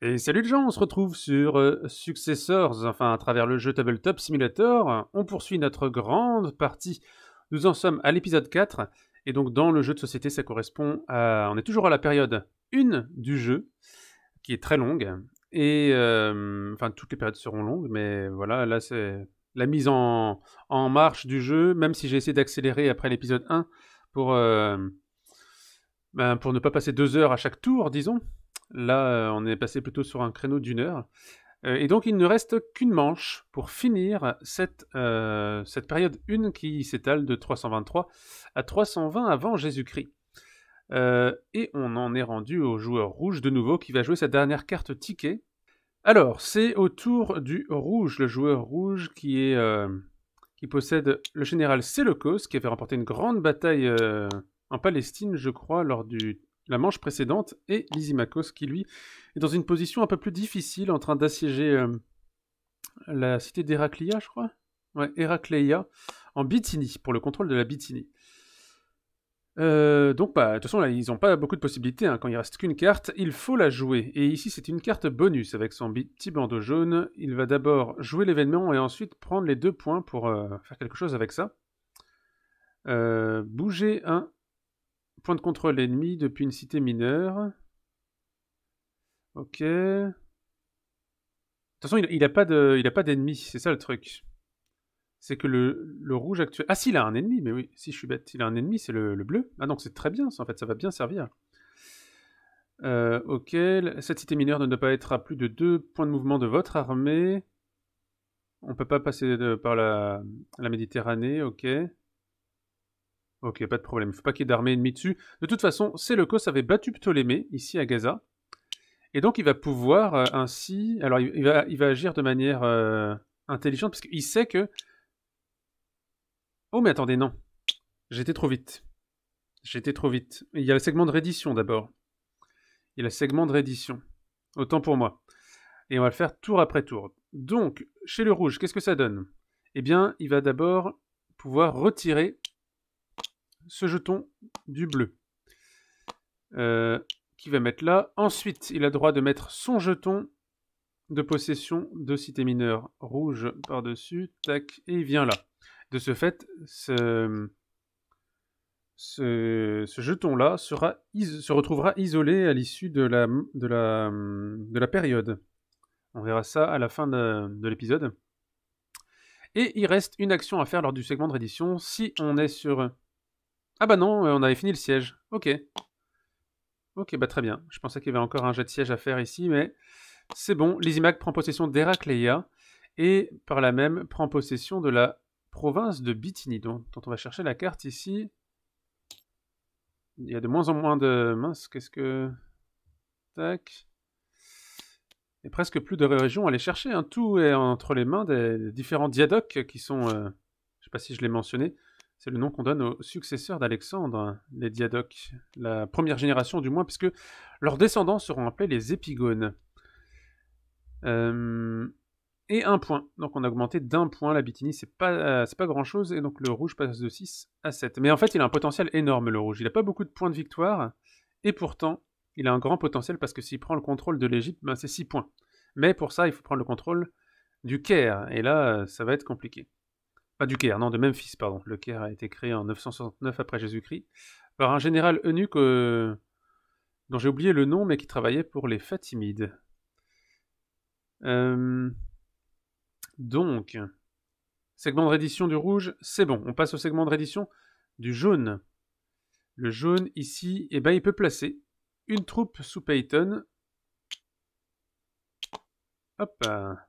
Et salut les gens, on se retrouve sur euh, Successors, enfin à travers le jeu Tabletop Simulator. On poursuit notre grande partie. Nous en sommes à l'épisode 4. Et donc dans le jeu de société, ça correspond à... On est toujours à la période 1 du jeu, qui est très longue. Et... Euh, enfin, toutes les périodes seront longues, mais voilà, là c'est la mise en, en marche du jeu, même si j'ai essayé d'accélérer après l'épisode 1 pour... Euh, ben, pour ne pas passer deux heures à chaque tour, disons. Là, euh, on est passé plutôt sur un créneau d'une heure. Euh, et donc, il ne reste qu'une manche pour finir cette, euh, cette période 1 qui s'étale de 323 à 320 avant Jésus-Christ. et on en est rendu au joueur rouge de nouveau qui va jouer sa dernière carte ticket. Alors, c'est au tour du rouge, le joueur rouge qui est... qui possède le général Séleucos, qui avait remporté une grande bataille en Palestine, je crois, lors du la manche précédente, et Lysimakos qui, lui, est dans une position un peu plus difficile en train d'assiéger euh, la cité d'Héraclia, je crois. Ouais, en Bithynie, pour le contrôle de la Bithynie. Euh, donc, bah, de toute façon, là, ils n'ont pas beaucoup de possibilités. Hein. Quand il reste qu'une carte, il faut la jouer. Et ici, c'est une carte bonus avec son petit bandeau jaune. Il va d'abord jouer l'événement et ensuite prendre les deux points pour euh, faire quelque chose avec ça. bouger un Point de contrôle ennemi depuis une cité mineure. Ok. De toute façon, il n'a pas d'ennemi, c'est ça le truc. C'est que le, rouge actuel... Ah si, il a un ennemi, mais oui, si je suis bête. Il a un ennemi, c'est le, bleu. Ah donc c'est très bien, ça, en fait, ça va bien servir. Euh, ok, cette cité mineure ne doit pas être à plus de deux points de mouvement de votre armée. On peut pas passer par la, la Méditerranée, ok. Ok, pas de problème. Il faut pas qu'il y ait d'armée ennemie dessus. De toute façon, Séleucos avait battu Ptolémée, ici à Gaza. Et donc, il va pouvoir euh, ainsi... Alors, il, va, il, va, agir de manière euh, intelligente, parce qu'il sait que... Oh, mais attendez, non. J'étais trop vite. J'étais trop vite. Il y a le segment de reddition, d'abord. Il y a le segment de reddition. Autant pour moi. Et on va le faire tour après tour. Donc, chez le rouge, qu'est-ce que ça donne Eh bien, il va d'abord pouvoir retirer ce jeton du bleu. Euh, qui va mettre là. Ensuite, il a droit de mettre son jeton de possession de cité mineure rouge par-dessus. Tac, et il vient là. De ce fait, ce, ce, jeton-là se retrouvera isolé à l'issue de la, de la période. On verra ça à la fin de, l'épisode. Et il reste une action à faire lors du segment de rédition. Si on est sur ah bah non, euh, on avait fini le siège. Ok. Ok, bah très bien. Je pensais qu'il y avait encore un jet de siège à faire ici, mais c'est bon. Lysimac prend possession d'Héracléia et par là même prend possession de la province de Bithynie, dont, on va chercher la carte ici. Il y a de moins en moins de... Mince, qu'est-ce que... Tac. Il presque plus de régions à aller chercher. Hein. Tout est entre les mains des différents diadoques qui sont... Euh, je ne sais pas si je l'ai mentionné. C'est le nom qu'on donne aux successeurs d'Alexandre, les Diadoques, la première génération du moins, puisque leurs descendants seront appelés les Épigones. Euh, et un point. Donc on a augmenté d'un point la Bithynie, c'est pas, euh, pas grand chose, et donc le rouge passe de 6 à 7. Mais en fait, il a un potentiel énorme le rouge. Il n'a pas beaucoup de points de victoire, et pourtant, il a un grand potentiel parce que s'il prend le contrôle de l'Égypte, ben, c'est 6 points. Mais pour ça, il faut prendre le contrôle du Caire, et là, euh, ça va être compliqué pas du Caire, non, de Memphis, pardon. Le Caire a été créé en 969 après Jésus-Christ par un général eunuque euh, dont j'ai oublié le nom, mais qui travaillait pour les Fatimides. Euh, donc, segment de reddition du rouge, c'est bon. On passe au segment de reddition du jaune. Le jaune, ici, eh ben, il peut placer une troupe sous Payton. Hop ah.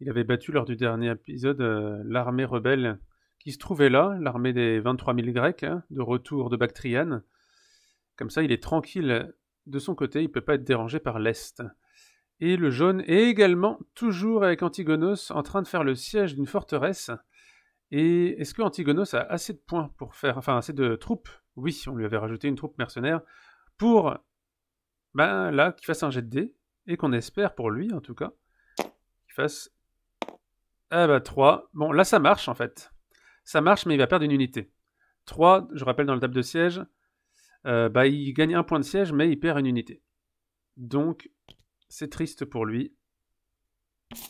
Il avait battu lors du dernier épisode euh, l'armée rebelle qui se trouvait là, l'armée des 23 000 Grecs, hein, de retour de Bactriane. Comme ça, il est tranquille de son côté, il ne peut pas être dérangé par l'Est. Et le jaune est également toujours avec Antigonos en train de faire le siège d'une forteresse. Et est-ce que Antigonos a assez de points pour faire, enfin assez de troupes Oui, on lui avait rajouté une troupe mercenaire pour, ben là, qu'il fasse un jet de dés et qu'on espère pour lui en tout cas qu'il fasse ah bah 3. Bon, là ça marche en fait. Ça marche, mais il va perdre une unité. 3, je rappelle dans le table de siège, euh, bah, il gagne un point de siège, mais il perd une unité. Donc, c'est triste pour lui.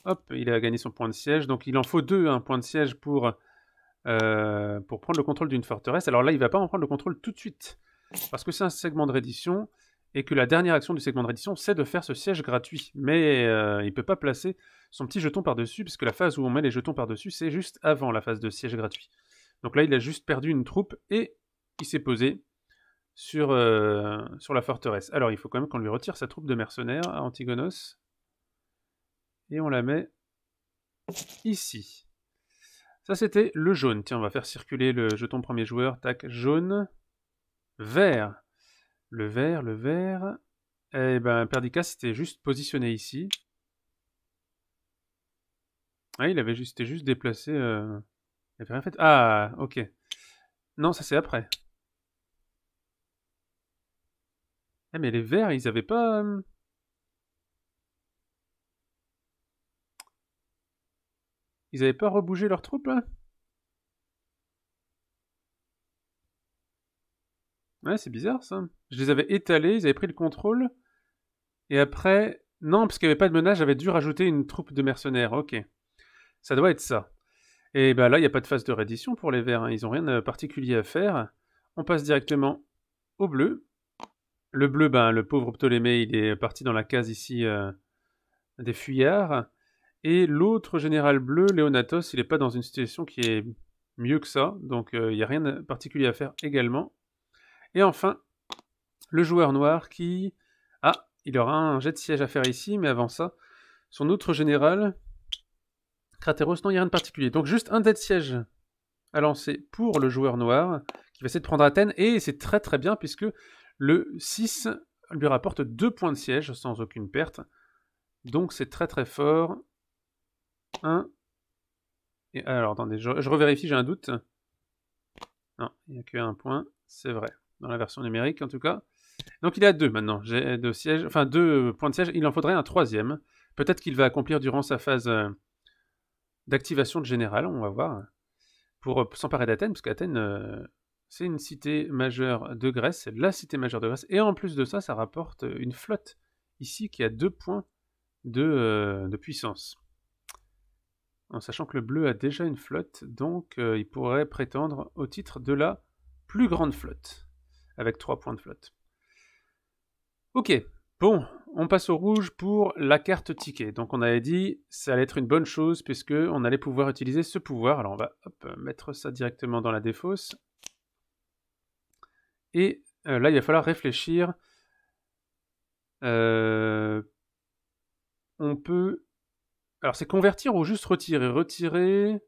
Hop, il a gagné son point de siège. Donc, il en faut deux, un point de siège pour, euh, pour prendre le contrôle d'une forteresse. Alors là, il va pas en prendre le contrôle tout de suite. Parce que c'est un segment de reddition et que la dernière action du segment de reddition, c'est de faire ce siège gratuit. Mais euh, il ne peut pas placer son petit jeton par-dessus, puisque la phase où on met les jetons par-dessus, c'est juste avant la phase de siège gratuit. Donc là, il a juste perdu une troupe et il s'est posé sur, euh, sur la forteresse. Alors, il faut quand même qu'on lui retire sa troupe de mercenaires à Antigonos. Et on la met ici. Ça, c'était le jaune. Tiens, on va faire circuler le jeton premier joueur. Tac, jaune. Vert. Le vert, le vert. Eh ben, Perdica c'était juste positionné ici. Ah, il avait juste, juste déplacé. Euh, il avait rien fait. Ah, ok. Non, ça c'est après. Eh, mais les verts, ils avaient pas. Euh, ils avaient pas rebougé leurs troupes là c'est bizarre ça. Je les avais étalés, ils avaient pris le contrôle. Et après, non, parce qu'il n'y avait pas de menace, j'avais dû rajouter une troupe de mercenaires. Ok. Ça doit être ça. Et ben là, il n'y a pas de phase de reddition pour les verts. Hein. Ils n'ont rien de particulier à faire. On passe directement au bleu. Le bleu, ben, le pauvre Ptolémée, il est parti dans la case ici euh, des fuyards. Et l'autre général bleu, Léonatos, il n'est pas dans une situation qui est mieux que ça. Donc euh, il n'y a rien de particulier à faire également. Et enfin, le joueur noir qui... Ah, il aura un jet de siège à faire ici, mais avant ça, son autre général, Crateros, non, il n'y a rien de particulier. Donc juste un jet de siège à lancer pour le joueur noir, qui va essayer de prendre Athènes, et c'est très très bien, puisque le 6 lui rapporte 2 points de siège sans aucune perte. Donc c'est très très fort. 1. Et alors attendez, je, je revérifie, j'ai un doute. Non, il n'y a qu'un point, c'est vrai dans la version numérique en tout cas. Donc il est à deux maintenant, j'ai deux sièges, enfin deux points de siège, il en faudrait un troisième. Peut-être qu'il va accomplir durant sa phase euh, d'activation de général, on va voir, pour euh, s'emparer d'Athènes, parce qu'Athènes, euh, c'est une cité majeure de Grèce, c'est la cité majeure de Grèce, et en plus de ça, ça rapporte une flotte ici qui a deux points de, puissance en sachant que le bleu a déjà une flotte, donc il pourrait prétendre au titre de la plus grande flotte avec 3 points de flotte. Ok, bon, on passe au rouge pour la carte ticket. Donc on avait dit ça allait être une bonne chose puisque on allait pouvoir utiliser ce pouvoir. Alors on va mettre ça directement dans la défausse. Et euh, là il va falloir réfléchir. Euh, on peut... Alors c'est convertir ou juste retirer. Retirer...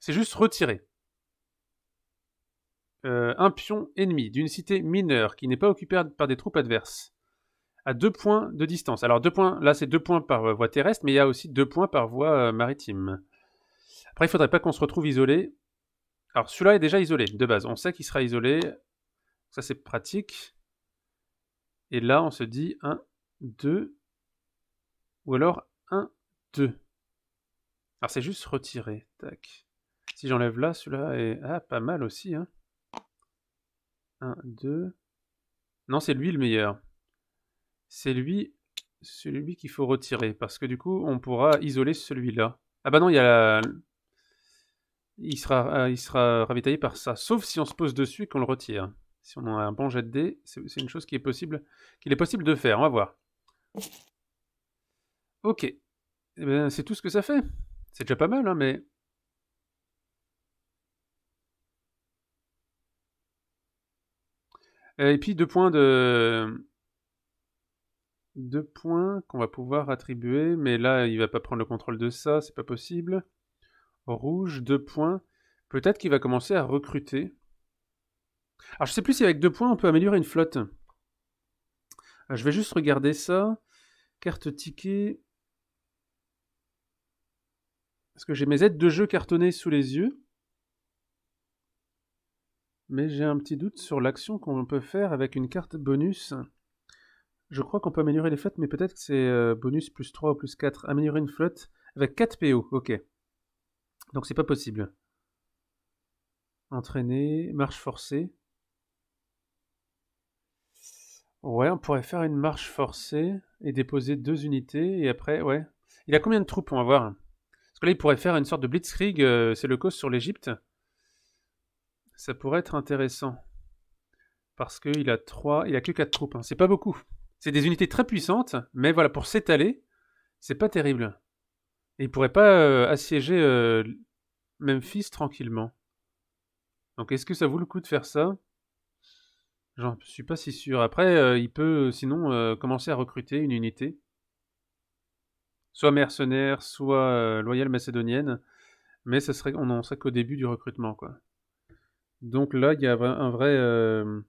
C'est juste retirer. Euh, un pion ennemi d'une cité mineure qui n'est pas occupée par des troupes adverses à deux points de distance. Alors deux points, là c'est deux points par euh, voie terrestre, mais il y a aussi deux points par voie euh, maritime. Après, il faudrait pas qu'on se retrouve isolé. Alors celui-là est déjà isolé de base. On sait qu'il sera isolé. Ça c'est pratique. Et là, on se dit 1, 2, ou alors 1, 2. Alors c'est juste retiré. tac. Si j'enlève là, celui-là est ah, pas mal aussi. Hein. 1, 2. Non, c'est lui le meilleur. C'est lui, celui qu'il faut retirer. Parce que du coup, on pourra isoler celui-là. Ah bah non, il y a Il sera, euh, il sera ravitaillé par ça. Sauf si on se pose dessus et qu'on le retire. Si on a un bon jet de dés, c'est une chose qui est possible, qu'il est possible de faire. On va voir. Ok. Eh ben, c'est tout ce que ça fait. C'est déjà pas mal, hein, mais Euh, et puis deux points de. Deux points qu'on va pouvoir attribuer, mais là il va pas prendre le contrôle de ça, c'est pas possible. Rouge, deux points. Peut-être qu'il va commencer à recruter. Alors je sais plus si avec deux points on peut améliorer une flotte. Euh, je vais juste regarder ça. Carte ticket. Parce que j'ai mes aides de jeu cartonnées sous les yeux mais j'ai un petit doute sur l'action qu'on peut faire avec une carte bonus. Je crois qu'on peut améliorer les flottes, mais peut-être que c'est euh, bonus plus 3 ou plus 4. Améliorer une flotte avec 4 PO, ok. Donc c'est pas possible. Entraîner, marche forcée. Ouais, on pourrait faire une marche forcée et déposer deux unités, et après, ouais. Il a combien de troupes, on va voir Parce que là, il pourrait faire une sorte de blitzkrieg, euh, c'est le cause sur l'Egypte ça pourrait être intéressant. Parce qu'il a trois... il a que 4 troupes, hein. c'est pas beaucoup. C'est des unités très puissantes, mais voilà, pour s'étaler, c'est pas terrible. Et il pourrait pas euh, assiéger euh, Memphis tranquillement. Donc est-ce que ça vaut le coup de faire ça J'en suis pas si sûr. Après, euh, il peut sinon commencer à recruter une unité. Soit mercenaire, soit loyale macédonienne. Mais ça serait, on en serait qu'au début du recrutement, quoi. Donc là, il y a un vrai, euh,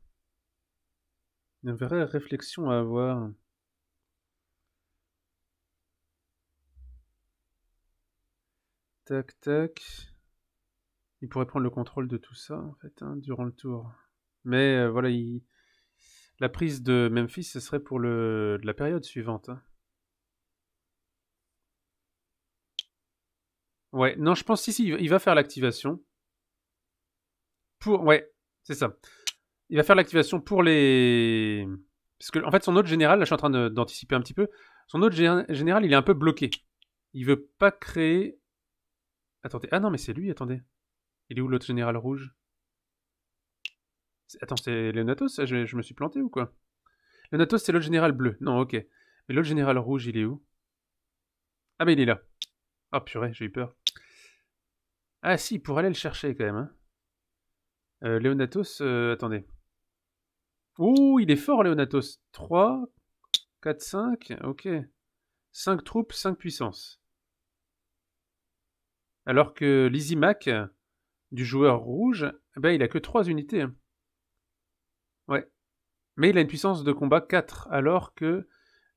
une vraie réflexion à avoir. Tac, tac. Il pourrait prendre le contrôle de tout ça, en fait, hein, durant le tour. Mais euh, voilà, la prise de Memphis, ce serait pour le... la période suivante. Hein. Ouais, non, je pense si, il va faire l'activation. Ouais, c'est ça. Il va faire l'activation pour les. Parce que, en fait, son autre général, là, je suis en train d'anticiper un petit peu. Son autre général, il est un peu bloqué. Il veut pas créer. Attendez. Ah non, mais c'est lui, attendez. Il est où l'autre général rouge Attends, c'est Leonatos ah, je, me suis planté ou quoi Leonatos, c'est l'autre général bleu. Non, ok. Mais l'autre général rouge, il est où Ah, mais il est là. Ah, oh, purée, j'ai eu peur. Ah si, pour aller le chercher quand même. Hein. Euh, Léonatos, euh, attendez. Ouh, il est fort, Leonatos. 3, 4, 5, ok. 5 troupes, 5 puissances. Alors que l'Izimac, du joueur rouge, eh ben, il a que 3 unités. Hein. Ouais. Mais il a une puissance de combat 4, alors que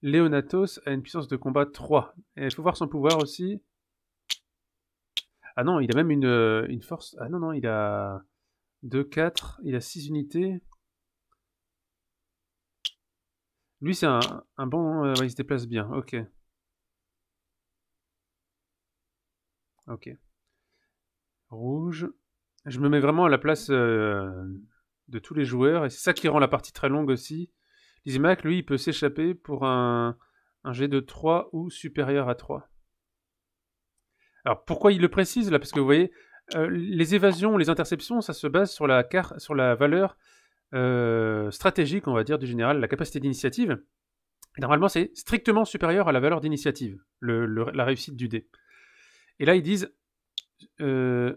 Leonatos a une puissance de combat 3. Et il faut voir son pouvoir aussi. Ah non, il a même une, euh, une force... Ah non, non, il a... 2, 4. Il a 6 unités. Lui, c'est un, bon... Euh, il se déplace bien. Ok. Ok. Rouge. Je me mets vraiment à la place euh, de tous les joueurs. Et c'est ça qui rend la partie très longue aussi. Lizimac, lui, il peut s'échapper pour un, un G de 3 ou supérieur à 3. Alors pourquoi il le précise là Parce que vous voyez, euh, les évasions les interceptions, ça se base sur la, valeur euh, stratégique, on va dire, du général, la capacité d'initiative. Normalement, c'est strictement supérieur à la valeur d'initiative, la réussite du dé. Et là, ils disent euh,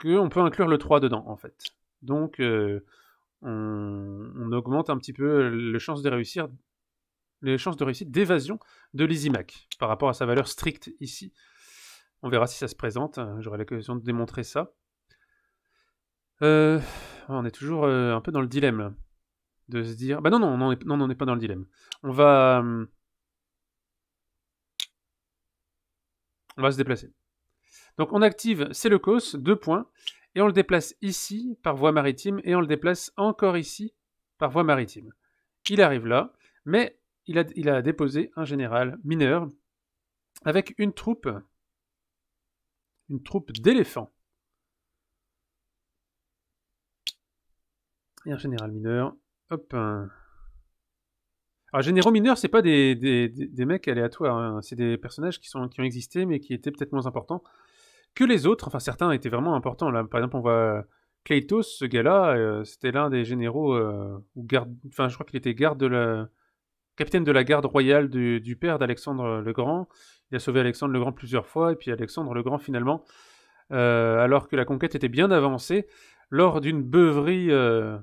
qu'on peut inclure le 3 dedans, en fait. Donc, on, augmente un petit peu les chances de réussir les chances de réussite d'évasion de l'EasyMac par rapport à sa valeur stricte ici on verra si ça se présente. Hein, j'aurai l'occasion de démontrer ça. Euh, on est toujours euh, un peu dans le dilemme de se dire. Bah non, non, on n'est pas dans le dilemme. On va. Hum, on va se déplacer. Donc on active c'est deux points, et on le déplace ici par voie maritime, et on le déplace encore ici par voie maritime. Il arrive là, mais il a, il a déposé un général mineur avec une troupe une troupe d'éléphants. Et un général mineur. Hop. Un... Alors, généraux mineurs, c'est pas des, des, mecs aléatoires. Hein. C'est des personnages qui, sont, qui ont existé, mais qui étaient peut-être moins importants que les autres. Enfin, certains étaient vraiment importants. Là, par exemple, on voit Kleitos, ce gars-là, euh, c'était l'un des généraux, euh, ou garde... enfin, je crois qu'il était garde de la capitaine de la garde royale du, père d'Alexandre le Grand. Il a sauvé Alexandre le Grand plusieurs fois, et puis Alexandre le Grand finalement, euh, alors que la conquête était bien avancée, lors d'une beuverie euh,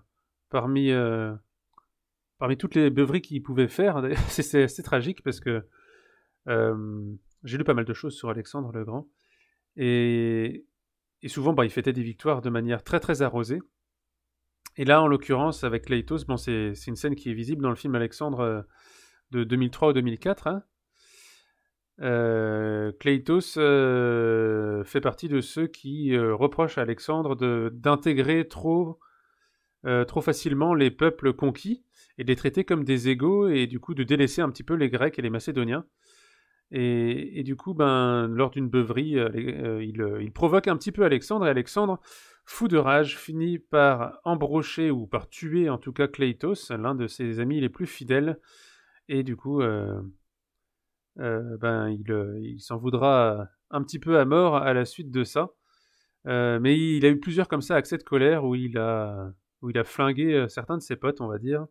parmi, euh, parmi toutes les beuveries qu'il pouvait faire, c'est assez tragique parce que j'ai lu pas mal de choses sur Alexandre le Grand, et, souvent bah, il fêtait des victoires de manière très très arrosée, et là, en l'occurrence, avec Kleitos, bon, c'est une scène qui est visible dans le film Alexandre euh, de 2003 ou 2004. Kleitos euh, fait partie de ceux qui euh, reprochent à Alexandre d'intégrer trop, trop facilement les peuples conquis et de les traiter comme des égaux et du coup de délaisser un petit peu les Grecs et les Macédoniens. Et, du coup, ben, lors d'une beuverie, euh, euh, euh, il, provoque un petit peu Alexandre, et Alexandre, fou de rage, finit par embrocher ou par tuer en tout cas Cleitos, l'un de ses amis les plus fidèles, et du coup, ben, il, s'en voudra un petit peu à mort à la suite de ça. mais il a eu plusieurs comme ça accès de colère où il a, où il a flingué certains de ses potes, on va dire,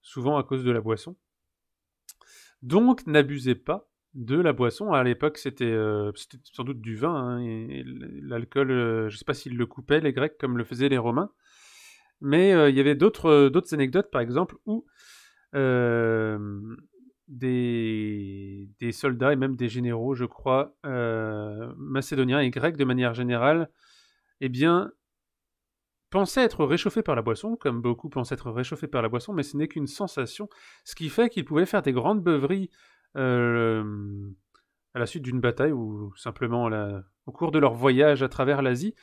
souvent à cause de la boisson. Donc n'abusez pas, de la boisson. À l'époque, c'était euh, sans doute du vin. Hein, et, l'alcool, euh, je ne sais pas s'ils le coupaient, les Grecs, comme le faisaient les Romains. Mais euh, il y avait d'autres anecdotes, par exemple, où des, soldats et même des généraux, je crois, macédoniens et grecs de manière générale, eh bien, pensaient être réchauffés par la boisson, comme beaucoup pensent être réchauffés par la boisson, mais ce n'est qu'une sensation, ce qui fait qu'ils pouvaient faire des grandes beuveries euh, à la suite d'une bataille ou simplement au cours de leur voyage à travers l'Asie,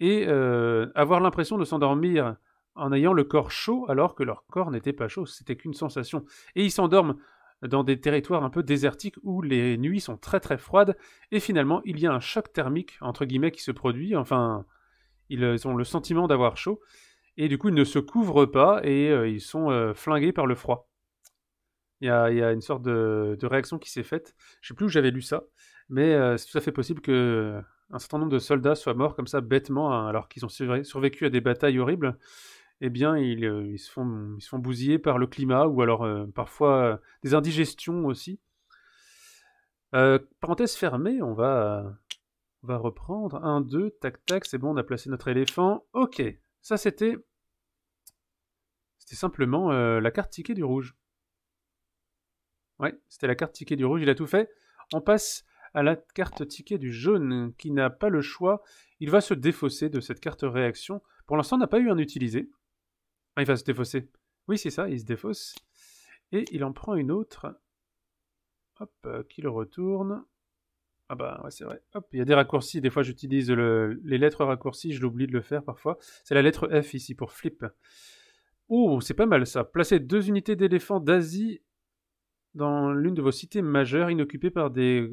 et euh, avoir l'impression de s'endormir en ayant le corps chaud alors que leur corps n'était pas chaud, c'était qu'une sensation. Et ils s'endorment dans des territoires un peu désertiques où les nuits sont très très froides, et finalement il y a un choc thermique, entre guillemets, qui se produit, enfin, ils euh, ont le sentiment d'avoir chaud, et du coup ils ne se couvrent pas et ils sont flingués par le froid il y, a, une sorte de, réaction qui s'est faite. Je sais plus où j'avais lu ça, mais euh, c'est tout à fait possible que euh, un certain nombre de soldats soient morts comme ça bêtement hein, alors qu'ils ont survécu à des batailles horribles. Eh bien, euh, ils, se font, ils se font bousiller par le climat ou alors parfois des indigestions aussi. parenthèse fermée, on va, on va reprendre. 1, 2, tac, tac, c'est bon, on a placé notre éléphant. Ok, ça c'était. C'était simplement la carte ticket du rouge. Ouais, c'était la carte ticket du rouge, il a tout fait. On passe à la carte ticket du jaune, qui n'a pas le choix. Il va se défausser de cette carte réaction. Pour l'instant, on n'a pas eu un utilisé. Ah, il va se défausser. Oui, c'est ça, il se défausse. Et il en prend une autre. Hop, euh, qui le retourne. Ah bah ouais, c'est vrai. Hop, il y a des raccourcis. Des fois, j'utilise les lettres raccourcies. Je l'oublie de le faire parfois. C'est la lettre F ici pour flip. Oh, c'est pas mal ça. Placer deux unités d'éléphants d'Asie dans l'une de vos cités majeures inoccupées par des,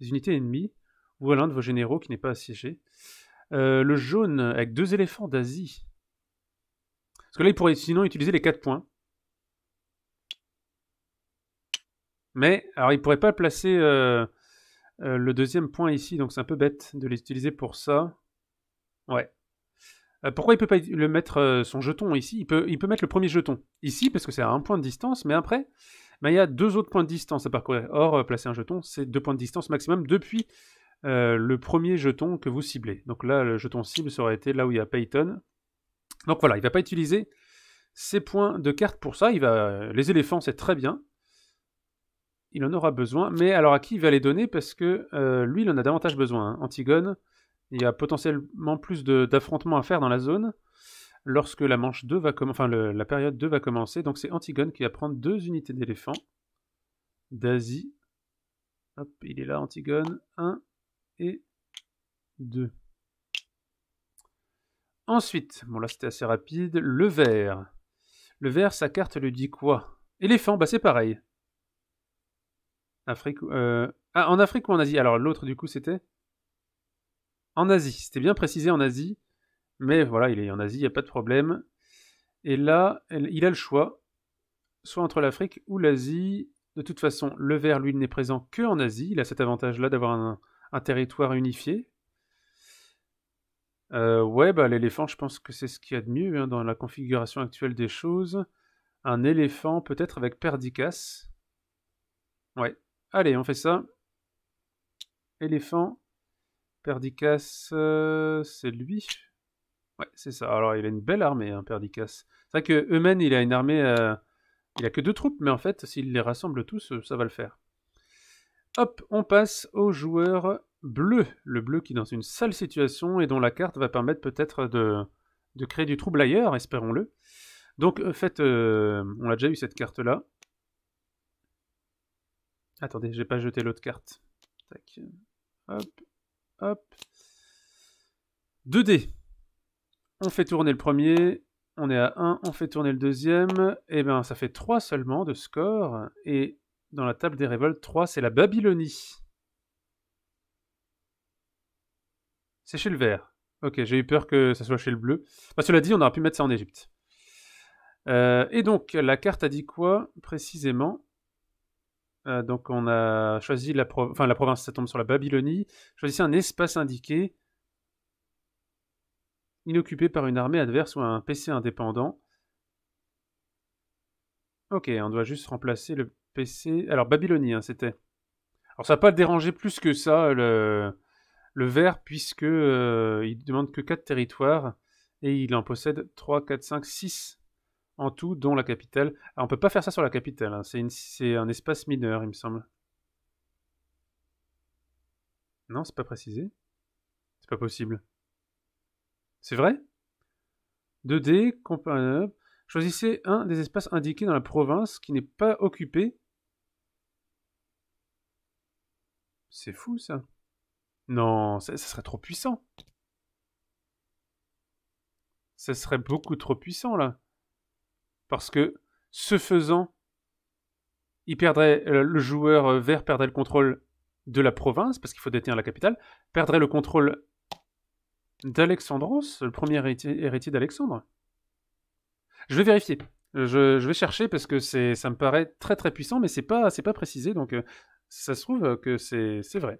unités ennemies, ou à l'un de vos généraux qui n'est pas assiégé. Euh, le jaune avec deux éléphants d'Asie. Parce que là, il pourrait sinon utiliser les quatre points. Mais, alors, il pourrait pas placer euh, euh, le deuxième point ici, donc c'est un peu bête de les utiliser pour ça. Ouais. pourquoi il peut pas le mettre son jeton ici il peut, il peut mettre le premier jeton ici parce que c'est à un point de distance, mais après, mais il y a deux autres points de distance à parcourir. Or, euh, placer un jeton, c'est deux points de distance maximum depuis euh, le premier jeton que vous ciblez. Donc là, le jeton cible serait été là où il y a Payton. Donc voilà, il ne va pas utiliser ses points de carte pour ça. Il va Les éléphants, c'est très bien. Il en aura besoin. Mais alors à qui il va les donner Parce que euh, lui, il en a davantage besoin. Hein. Antigone, il y a potentiellement plus d'affrontements à faire dans la zone lorsque la manche 2 va commencer, enfin la période 2 va commencer. Donc c'est Antigone qui va prendre deux unités d'éléphants d'Asie. Hop, il est là, Antigone. 1 et 2. Ensuite, bon là c'était assez rapide, le vert. Le vert, sa carte lui dit quoi Éléphant, bah c'est pareil. Euh, ah, en Afrique ou en Asie Alors l'autre du coup c'était En Asie, c'était bien précisé en Asie. Mais voilà, il est en Asie, il n'y a pas de problème. Et là, il a le choix, soit entre l'Afrique ou l'Asie. De toute façon, le vert, lui, n'est présent qu'en Asie. Il a cet avantage-là d'avoir un, territoire unifié. Euh, ouais, bah, l'éléphant, je pense que c'est ce qu'il y a de mieux hein, dans la configuration actuelle des choses. Un éléphant, peut-être avec Perdicas. Ouais. Allez, on fait ça. Éléphant. Perdicas, euh, c'est lui. Ouais, c'est ça. Alors, il a une belle armée, hein, Perdiccas. C'est vrai que Eumen, il a une armée. Euh, il a que deux troupes, mais en fait, s'il les rassemble tous, euh, ça va le faire. Hop, on passe au joueur bleu. Le bleu qui est dans une sale situation et dont la carte va permettre peut-être de, créer du trouble ailleurs, espérons-le. Donc, en fait, euh, on a déjà eu cette carte-là. Attendez, j'ai pas jeté l'autre carte. Tac. Hop, hop. 2D. On fait tourner le premier, on est à 1, on fait tourner le deuxième, et eh bien ça fait 3 seulement de score, et dans la table des révoltes, 3 c'est la Babylonie. C'est chez le vert. Ok, j'ai eu peur que ça soit chez le bleu. Bah, cela dit, on aurait pu mettre ça en Égypte. Euh, et donc, la carte a dit quoi précisément euh, Donc, on a choisi la, province. enfin, la province, ça tombe sur la Babylonie. Choisissez un espace indiqué inoccupé par une armée adverse ou un PC indépendant. Ok, on doit juste remplacer le PC... Alors, Babylonie, hein, c'était. Alors, ça n'a pas déranger plus que ça, le, le vert, puisque euh, il demande que 4 territoires, et il en possède 3, 4, 5, 6 en tout, dont la capitale. Alors, on peut pas faire ça sur la capitale, hein. c'est, c'est un espace mineur, il me semble. Non, c'est pas précisé. C'est pas possible. C'est vrai 2D, euh, Choisissez un des espaces indiqués dans la province qui n'est pas occupé. C'est fou ça. Non, ça, serait trop puissant. Ça serait beaucoup trop puissant là. Parce que, ce faisant, il perdrait, euh, le joueur euh, vert perdrait le contrôle de la province, parce qu'il faut détenir la capitale, perdrait le contrôle d'Alexandros, le premier héritier, d'Alexandre. Je vais vérifier. Je, vais chercher parce que c'est, ça me paraît très très puissant, mais c'est pas, c'est pas précisé, donc euh, ça se trouve que c'est, vrai.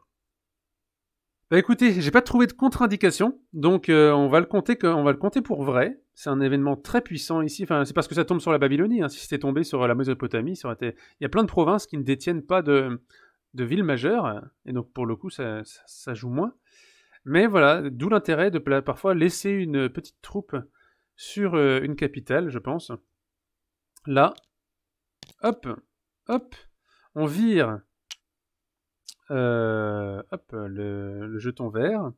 Bah écoutez, j'ai pas trouvé de contre-indication, donc euh, on va le compter, va le compter pour vrai. C'est un événement très puissant ici. Enfin, c'est parce que ça tombe sur la Babylonie. Hein. Si c'était tombé sur la Mésopotamie, ça Il y a plein de provinces qui ne détiennent pas de, de villes majeures, et donc pour le coup, ça, ça joue moins. Mais voilà, d'où l'intérêt de parfois laisser une petite troupe sur euh, une capitale, je pense. Là, hop, hop, on vire euh, hop, le, jeton vert.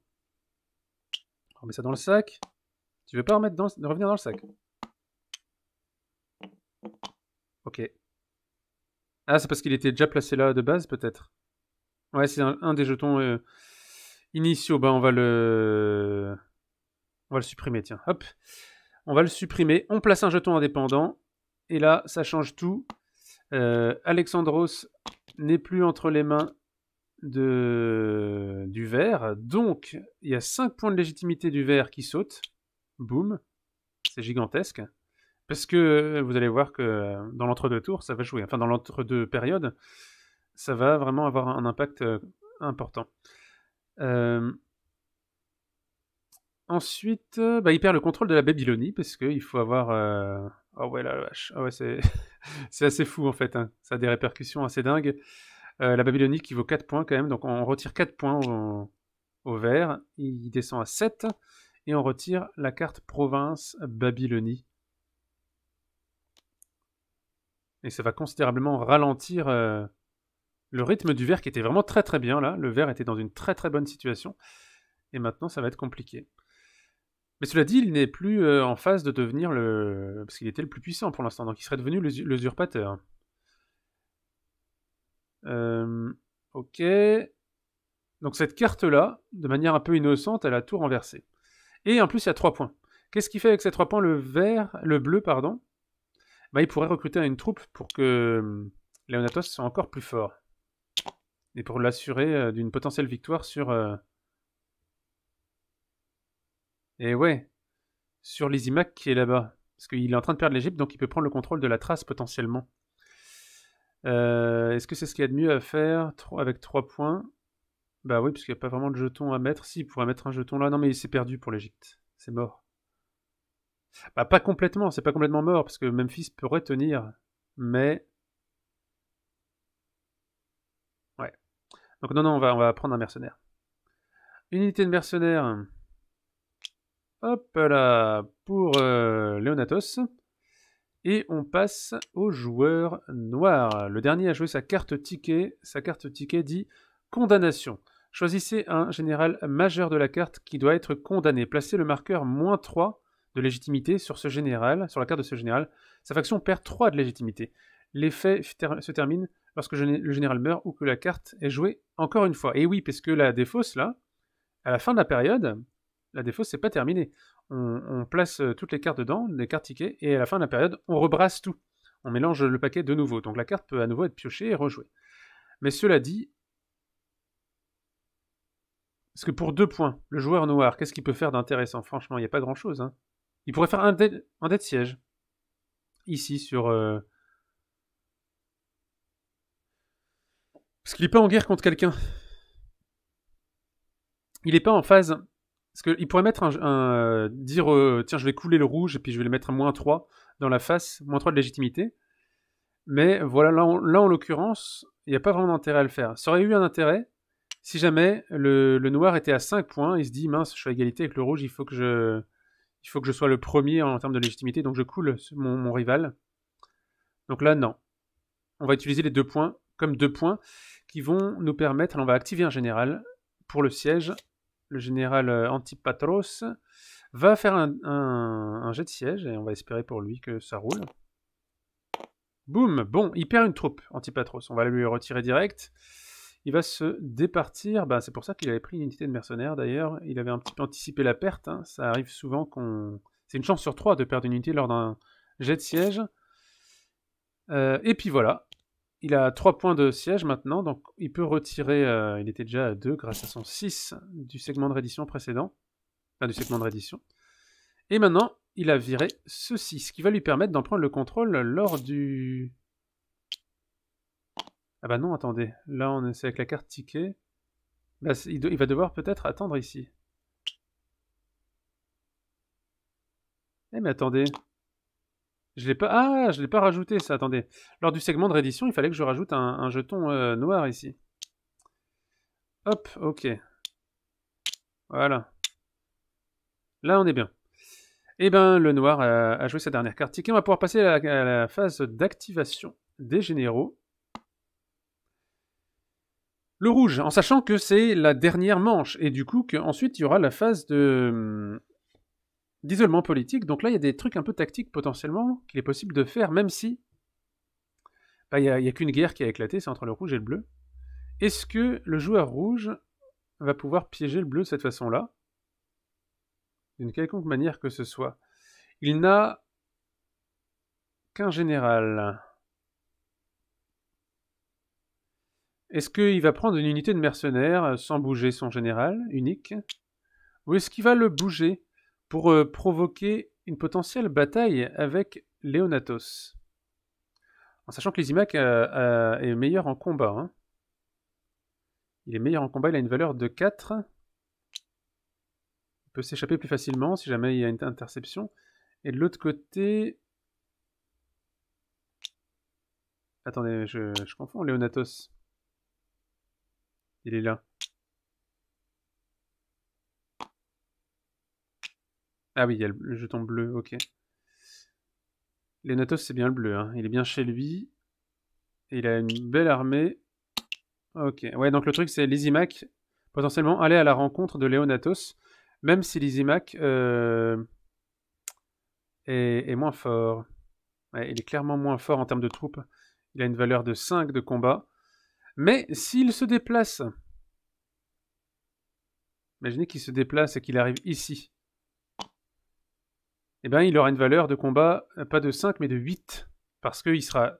On met ça dans le sac. Tu veux pas revenir dans le sac Ok. Ah, c'est parce qu'il était déjà placé là de base, peut-être. Ouais, c'est un, des jetons... Euh, Initiaux, ben, on va le... le supprimer, tiens. Hop. On va le supprimer. On place un jeton indépendant. Et là, ça change tout. Euh, Alexandros n'est plus entre les mains de... du vert. Donc, il y a 5 points de légitimité du vert qui sautent. Boum. C'est gigantesque. Parce que euh, vous allez voir que euh, dans l'entre-deux tours, ça va jouer. Enfin, dans l'entre-deux périodes, ça va vraiment avoir un impact important. Euh, ensuite, euh, bah, il perd le contrôle de la Babylonie parce qu'il faut avoir. Euh, oh ouais, la vache. Ah c'est... assez fou en fait. Hein. Ça a des répercussions assez dingues. la Babylonie qui vaut 4 points quand même. Donc on retire 4 points au, vert. Il descend à 7. Et on retire la carte province Babylonie. Et ça va considérablement ralentir le rythme du vert qui était vraiment très très bien là. Le vert était dans une très très bonne situation. Et maintenant, ça va être compliqué. Mais cela dit, il n'est plus euh, en phase de devenir le. Parce qu'il était le plus puissant pour l'instant, donc il serait devenu l'usurpateur. Euh, ok. Donc cette carte-là, de manière un peu innocente, elle a tout renversé. Et en plus, il y a trois points. Qu'est-ce qu'il fait avec ces trois points Le vert, le bleu, pardon. Bah, il pourrait recruter une troupe pour que euh, l'Eonatos soit encore plus fort et pour l'assurer euh, d'une potentielle victoire sur... Euh, et ouais, sur l'Izimac qui est là-bas. Parce qu'il est en train de perdre l'Egypte, donc il peut prendre le contrôle de la trace potentiellement. Euh, est-ce que c'est ce qu'il y a de mieux à faire avec 3 points Bah oui, parce qu'il n'y a pas vraiment de jetons à mettre. Si, il pourrait mettre un jeton là. Non, mais il s'est perdu pour l'Egypte. C'est mort. Bah pas complètement, c'est pas complètement mort, parce que Memphis pourrait tenir. Mais Donc non, non, on va, on va prendre un mercenaire. Une unité de mercenaire. Hop là, pour euh, Leonatos. Et on passe au joueur noir. Le dernier a joué sa carte ticket. Sa carte ticket dit condamnation. Choisissez un général majeur de la carte qui doit être condamné. Placez le marqueur moins 3 de légitimité sur ce général, sur la carte de ce général. Sa faction perd 3 de légitimité. L'effet se termine lorsque le général meurt ou que la carte est jouée encore une fois. Et oui, parce que la défausse, là, à la fin de la période, la défausse, c'est pas terminé. On, place euh, toutes les cartes dedans, les cartes tickets, et à la fin de la période, on rebrasse tout. On mélange le paquet de nouveau. Donc la carte peut à nouveau être piochée et rejouée. Mais cela dit, parce que pour deux points, le joueur noir, qu'est-ce qu'il peut faire d'intéressant Franchement, il n'y a pas grand-chose. Hein. Il pourrait faire un, dead, un siège. Ici, sur, euh, Parce qu'il n'est pas en guerre contre quelqu'un. Il n'est pas en phase. Parce qu'il pourrait mettre un, euh, dire euh, tiens, je vais couler le rouge et puis je vais le mettre à moins 3 dans la face, moins 3 de légitimité. Mais voilà, là, en l'occurrence, il n'y a pas vraiment d'intérêt à le faire. Ça aurait eu un intérêt si jamais le, noir était à 5 points. Il se dit mince, je suis à égalité avec le rouge, il faut que je, il faut que je sois le premier en termes de légitimité, donc je coule mon, mon rival. Donc là, non. On va utiliser les deux points comme deux points qui vont nous permettre. on va activer un général pour le siège. Le général euh, Antipatros va faire un, jet de siège et on va espérer pour lui que ça roule. Boum Bon, il perd une troupe, Antipatros. On va lui retirer direct. Il va se départir. Ben, c'est pour ça qu'il avait pris une unité de mercenaires d'ailleurs. Il avait un petit peu anticipé la perte. Hein. Ça arrive souvent qu'on. C'est une chance sur trois de perdre une unité lors d'un jet de siège. Euh, et puis voilà, il a 3 points de siège maintenant, donc il peut retirer, euh, il était déjà à 2 grâce à son 6 du segment de reddition précédent, enfin du segment de reddition. Et maintenant, il a viré ce 6, ce qui va lui permettre d'en prendre le contrôle lors du... Ah bah non, attendez, là on essaie avec la carte ticket. Bah, il, il va devoir peut-être attendre ici. Eh mais attendez, je l'ai pas. Ah, je l'ai pas rajouté ça. Attendez. Lors du segment de réédition, il fallait que je rajoute un, jeton euh, noir ici. Hop, ok. Voilà. Là, on est bien. Et eh ben, le noir a, joué sa dernière carte. ici on va pouvoir passer à la, à la phase d'activation des généraux. Le rouge, en sachant que c'est la dernière manche, et du coup qu'ensuite il y aura la phase de, hum, d'isolement politique. Donc là, il y a des trucs un peu tactiques potentiellement qu'il est possible de faire, même si bah, il n'y a, a qu'une guerre qui a éclaté, c'est entre le rouge et le bleu. Est-ce que le joueur rouge va pouvoir piéger le bleu de cette façon-là D'une quelconque manière que ce soit. Il n'a qu'un général. Est-ce qu'il va prendre une unité de mercenaires sans bouger son général unique Ou est-ce qu'il va le bouger pour euh, provoquer une potentielle bataille avec Leonatos, En sachant que Lysimac euh, euh, est meilleur en combat. Hein. Il est meilleur en combat, il a une valeur de 4. Il peut s'échapper plus facilement si jamais il y a une interception. Et de l'autre côté... Attendez, je, confonds Leonatos. Il est là. Ah oui, il y a le, jeton bleu, ok. Léonatos, c'est bien le bleu. Hein. Il est bien chez lui. il a une belle armée. Ok. Ouais, donc le truc, c'est Mac potentiellement aller à la rencontre de Leonatos, même si l'Izimac euh, est, moins fort. il est clairement moins fort en termes de troupes. Il a une valeur de 5 de combat. Mais s'il se déplace, imaginez qu'il se déplace et qu'il arrive ici eh bien, il aura une valeur de combat euh, pas de 5 mais de 8, parce qu'il sera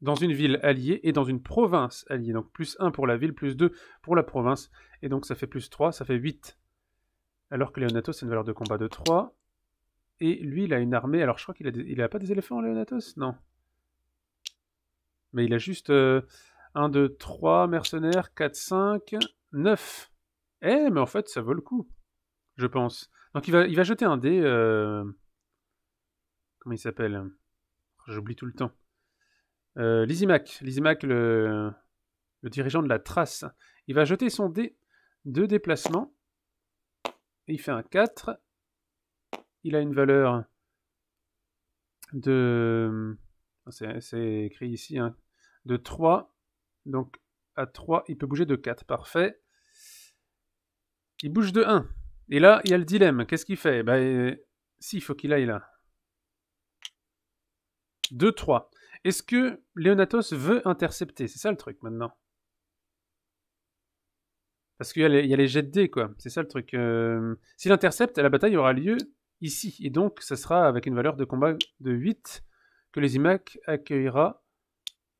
dans une ville alliée et dans une province alliée. Donc plus 1 pour la ville, plus 2 pour la province, et donc ça fait plus 3, ça fait 8. Alors que Leonatos a une valeur de combat de 3, et lui il a une armée, alors je crois qu'il n'a pas des éléphants Leonatos Non. Mais il a juste 1, 2, 3 mercenaires, 4, 5, 9. Eh, mais en fait ça vaut le coup, je pense. Donc il va, il va jeter un dé... Euh, il s'appelle J'oublie tout le temps. Euh, Lizimac, le, le dirigeant de la trace. Il va jeter son dé de déplacement. Il fait un 4. Il a une valeur de... C'est écrit ici, hein, de 3. Donc à 3, il peut bouger de 4. Parfait. Il bouge de 1. Et là, il y a le dilemme. Qu'est-ce qu'il fait bah, s'il Si, il faut qu'il aille là. 2-3. Est-ce que Leonatos veut intercepter C'est ça le truc maintenant. Parce qu'il y, a les jets de dés, quoi. C'est ça le truc. Euh, s'il intercepte, la bataille aura lieu ici. Et donc, ce sera avec une valeur de combat de 8 que les Imacs accueillera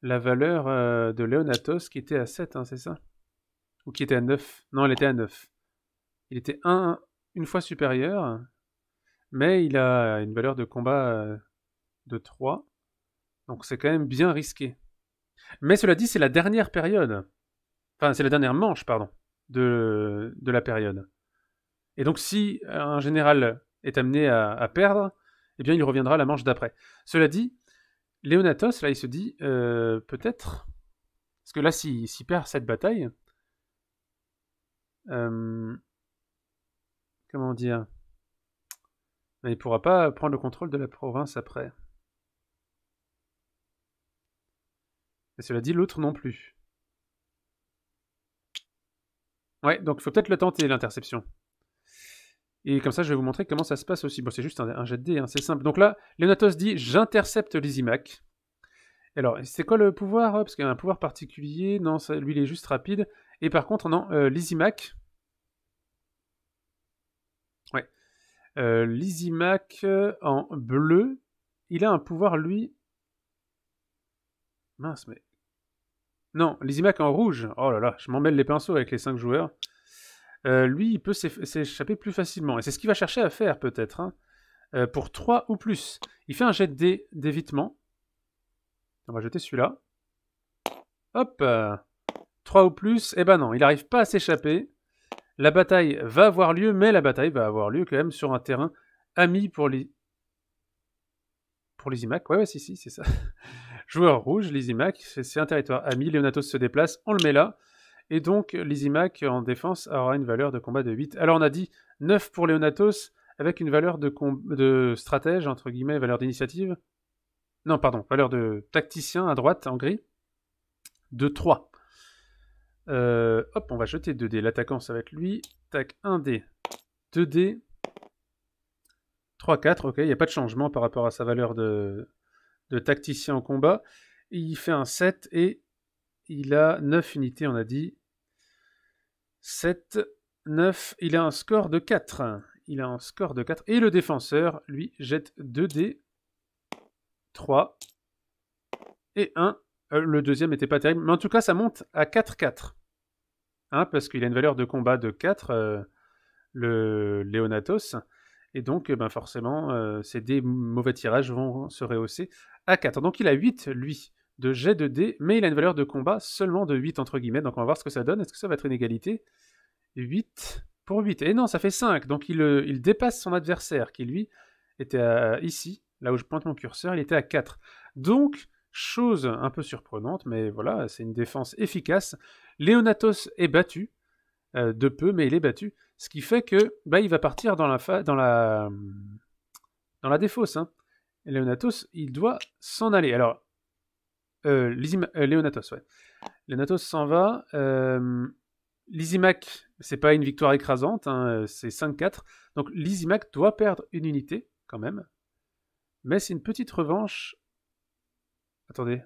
la valeur euh, de Leonatos qui était à 7, hein, c'est ça Ou qui était à 9 Non, elle était à 9. Il était 1, une fois supérieur, mais il a une valeur de combat euh, de 3. Donc c'est quand même bien risqué. Mais cela dit, c'est la dernière période. Enfin, c'est la dernière manche, pardon, de, la période. Et donc si un général est amené à, perdre, eh bien il reviendra la manche d'après. Cela dit, Léonatos, là, il se dit, euh, peut-être, parce que là, s'il perd cette bataille, euh, comment dire, ben, il ne pourra pas prendre le contrôle de la province après. Mais cela dit, l'autre non plus. Ouais, donc il faut peut-être le tenter, l'interception. Et comme ça, je vais vous montrer comment ça se passe aussi. Bon, c'est juste un, jet de hein, c'est simple. Donc là, Leonatos dit « J'intercepte Lizimac. » Alors, c'est quoi le pouvoir hein Parce qu'il a un pouvoir particulier. Non, lui, il est juste rapide. Et par contre, non, euh, l'Isimac. Ouais. Euh, L'Isimac euh, en bleu, il a un pouvoir, lui. Mince, mais. Non, Lizimac en rouge. Oh là là, je m'emmêle les pinceaux avec les 5 joueurs. Euh, lui, il peut s'échapper plus facilement. Et c'est ce qu'il va chercher à faire, peut-être. Hein. Euh, pour 3 ou plus. Il fait un jet d'évitement. On va jeter celui-là. Hop 3 euh, ou plus. Eh ben non, il n'arrive pas à s'échapper. La bataille va avoir lieu, mais la bataille va avoir lieu quand même sur un terrain ami pour les... Pour les Ouais, ouais, si, si, c'est ça. Joueur rouge, Lizimac, c'est un territoire ami, Leonatos se déplace, on le met là. Et donc, Lizimac en défense aura une valeur de combat de 8. Alors, on a dit 9 pour Leonatos, avec une valeur de, de stratège, entre guillemets, valeur d'initiative. Non, pardon, valeur de tacticien à droite, en gris, de 3. Euh, hop, on va jeter 2 dés. L'attaquant, ça va être lui. Tac, 1 dé, 2 dés, 3, 4. Ok, il n'y a pas de changement par rapport à sa valeur de, de tacticien en combat. Il fait un 7 et il a 9 unités, on a dit. 7, 9, il a un score de 4. Il a un score de 4. Et le défenseur, lui, jette 2 dés. 3 et 1. Euh, le deuxième n'était pas terrible, mais en tout cas, ça monte à 4-4. Hein, parce qu'il a une valeur de combat de 4, euh, le Leonatos. Et donc, euh, ben forcément, euh, ces dés mauvais tirages vont se rehausser à 4. Donc il a 8, lui, de jet de dés, mais il a une valeur de combat seulement de 8, entre guillemets. Donc on va voir ce que ça donne. Est-ce que ça va être une égalité 8 pour 8. Et non, ça fait 5. Donc il, euh, il dépasse son adversaire, qui lui était ici, là où je pointe mon curseur, il était à 4. Donc, chose un peu surprenante, mais voilà, c'est une défense efficace. Leonatos est battu, de peu, mais il est battu. Ce qui fait que bah, il va partir dans la, dans la... Dans la défausse. Hein. Et Leonatos, il doit s'en aller. Alors, euh, Léonatos euh, Leonatos, ouais. Leonatos s'en va. Euh, Lizimac, c'est pas une victoire écrasante, hein, euh, c'est 5-4. Donc Lizimac doit perdre une unité, quand même. Mais c'est une petite revanche. Attendez.